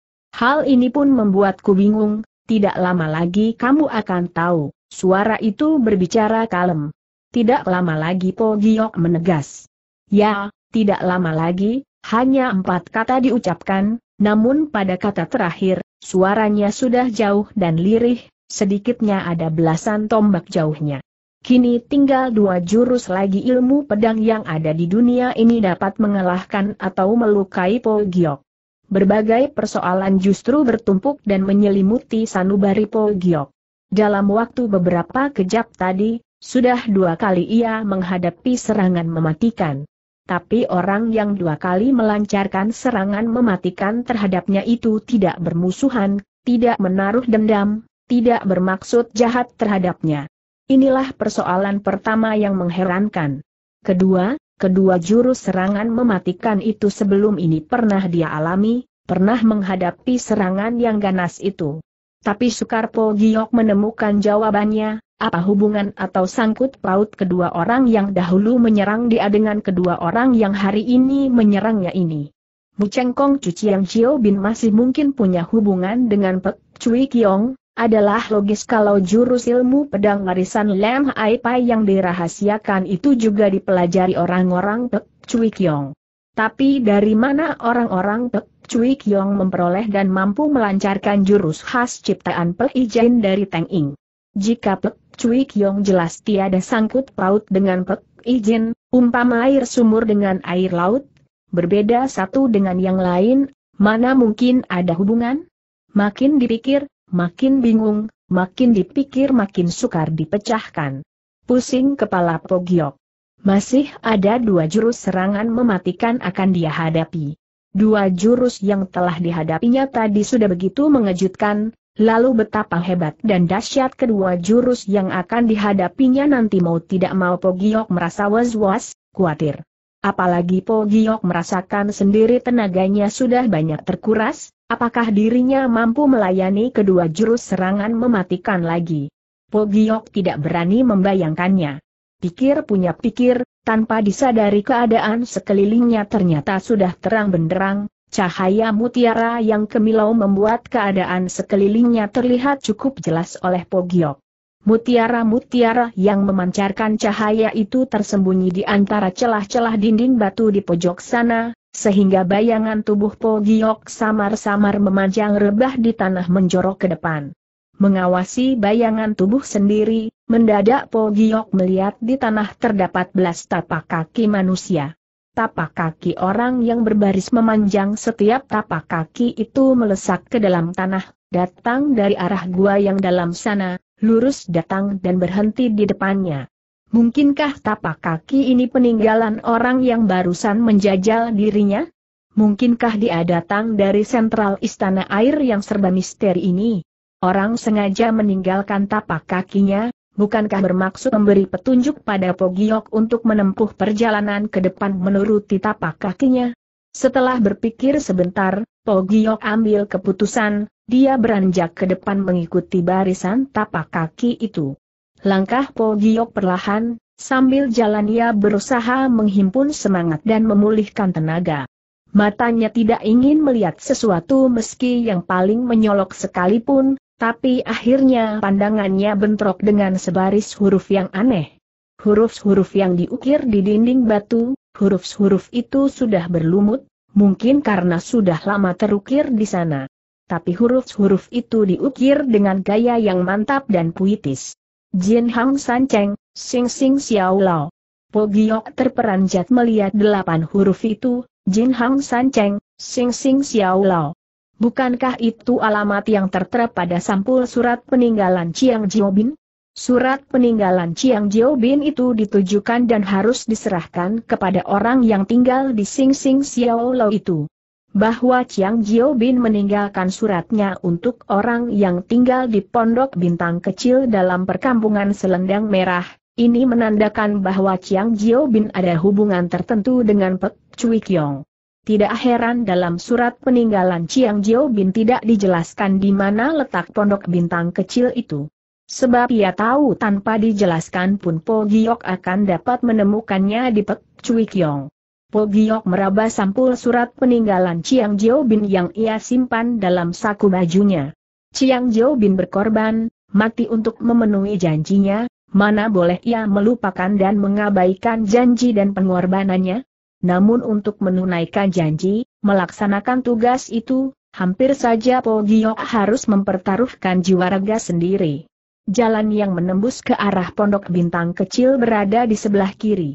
Hal ini pun membuatku bingung, tidak lama lagi kamu akan tahu, suara itu berbicara kalem. Tidak lama lagi Po Giok menegas. Ya, tidak lama lagi, hanya empat kata diucapkan, namun pada kata terakhir, suaranya sudah jauh dan lirih, sedikitnya ada belasan tombak jauhnya. Kini tinggal dua jurus lagi ilmu pedang yang ada di dunia ini dapat mengalahkan atau melukai Po Giok. Berbagai persoalan justru bertumpuk dan menyelimuti sanubari Po Giok. Dalam waktu beberapa kejap tadi, sudah dua kali ia menghadapi serangan mematikan. Tapi orang yang dua kali melancarkan serangan mematikan terhadapnya itu tidak bermusuhan, tidak menaruh dendam, tidak bermaksud jahat terhadapnya. Inilah persoalan pertama yang mengherankan. Kedua, kedua jurus serangan mematikan itu sebelum ini pernah dia alami, pernah menghadapi serangan yang ganas itu. Tapi Sukarpo Giok menemukan jawabannya, apa hubungan atau sangkut paut kedua orang yang dahulu menyerang dia dengan kedua orang yang hari ini menyerangnya ini? Bu Chengkong Yang Chiu Bin masih mungkin punya hubungan dengan Pek Cui Kiong, adalah logis kalau jurus ilmu pedang warisan Lam Hai Pai yang dirahasiakan itu juga dipelajari orang-orang Pek Cui Kiong. Tapi dari mana orang-orang Pek Cui Kiong memperoleh dan mampu melancarkan jurus khas ciptaan Pek Ijen dari Teng Ing? Jika Pek Cui Kiong jelas tiada sangkut paut dengan Pek Ijin, umpama air sumur dengan air laut, berbeda satu dengan yang lain, mana mungkin ada hubungan? Makin dipikir, makin bingung, makin dipikir makin sukar dipecahkan. Pusing kepala Pogiok. Masih ada dua jurus serangan mematikan akan dia hadapi. Dua jurus yang telah dihadapinya tadi sudah begitu mengejutkan, Lalu betapa hebat dan dahsyat kedua jurus yang akan dihadapinya nanti mau tidak mau Pogiok merasa was-was, khawatir. Apalagi Pogiok merasakan sendiri tenaganya sudah banyak terkuras, apakah dirinya mampu melayani kedua jurus serangan mematikan lagi. Pogiok tidak berani membayangkannya. Pikir punya pikir, tanpa disadari keadaan sekelilingnya ternyata sudah terang benderang, Cahaya mutiara yang kemilau membuat keadaan sekelilingnya terlihat cukup jelas oleh Pogiok. Mutiara-mutiara yang memancarkan cahaya itu tersembunyi di antara celah-celah dinding batu di pojok sana, sehingga bayangan tubuh Pogiok samar-samar memanjang rebah di tanah menjorok ke depan. Mengawasi bayangan tubuh sendiri, mendadak Pogiok melihat di tanah terdapat belas tapak kaki manusia tapak kaki orang yang berbaris memanjang setiap tapak kaki itu melesak ke dalam tanah, datang dari arah gua yang dalam sana, lurus datang dan berhenti di depannya. Mungkinkah tapak kaki ini peninggalan orang yang barusan menjajal dirinya? Mungkinkah dia datang dari sentral istana air yang serba misteri ini? Orang sengaja meninggalkan tapak kakinya, bukankah bermaksud memberi petunjuk pada Pogiok untuk menempuh perjalanan ke depan menuruti tapak kakinya? Setelah berpikir sebentar, Pogiok ambil keputusan, dia beranjak ke depan mengikuti barisan tapak kaki itu. Langkah Pogiok perlahan, sambil jalan ia berusaha menghimpun semangat dan memulihkan tenaga. Matanya tidak ingin melihat sesuatu meski yang paling menyolok sekalipun, tapi akhirnya pandangannya bentrok dengan sebaris huruf yang aneh. Huruf-huruf yang diukir di dinding batu, huruf-huruf itu sudah berlumut, mungkin karena sudah lama terukir di sana. Tapi huruf-huruf itu diukir dengan gaya yang mantap dan puitis. Jin Hang San Cheng, Sing Sing Xiao Lao. Pogiok terperanjat melihat delapan huruf itu, Jin Hang San Cheng, Sing Sing Xiao Lao. Bukankah itu alamat yang tertera pada sampul surat peninggalan Chiang Jiobin? Surat peninggalan Chiang Jiobin itu ditujukan dan harus diserahkan kepada orang yang tinggal di Sing Sing Xiao Lo itu. Bahwa Chiang Jiobin meninggalkan suratnya untuk orang yang tinggal di Pondok Bintang Kecil dalam perkampungan Selendang Merah, ini menandakan bahwa Chiang Jiobin ada hubungan tertentu dengan Pek Cui Kiong. Tidak heran dalam surat peninggalan Chiang Jiao Bin tidak dijelaskan di mana letak pondok bintang kecil itu. Sebab ia tahu tanpa dijelaskan pun Po Giok akan dapat menemukannya di Pek Cui Kiong. Po Giok meraba sampul surat peninggalan Chiang Jiao Bin yang ia simpan dalam saku bajunya. Chiang Jiao Bin berkorban, mati untuk memenuhi janjinya, mana boleh ia melupakan dan mengabaikan janji dan pengorbanannya? Namun untuk menunaikan janji, melaksanakan tugas itu, hampir saja Po harus mempertaruhkan jiwa raga sendiri. Jalan yang menembus ke arah pondok bintang kecil berada di sebelah kiri.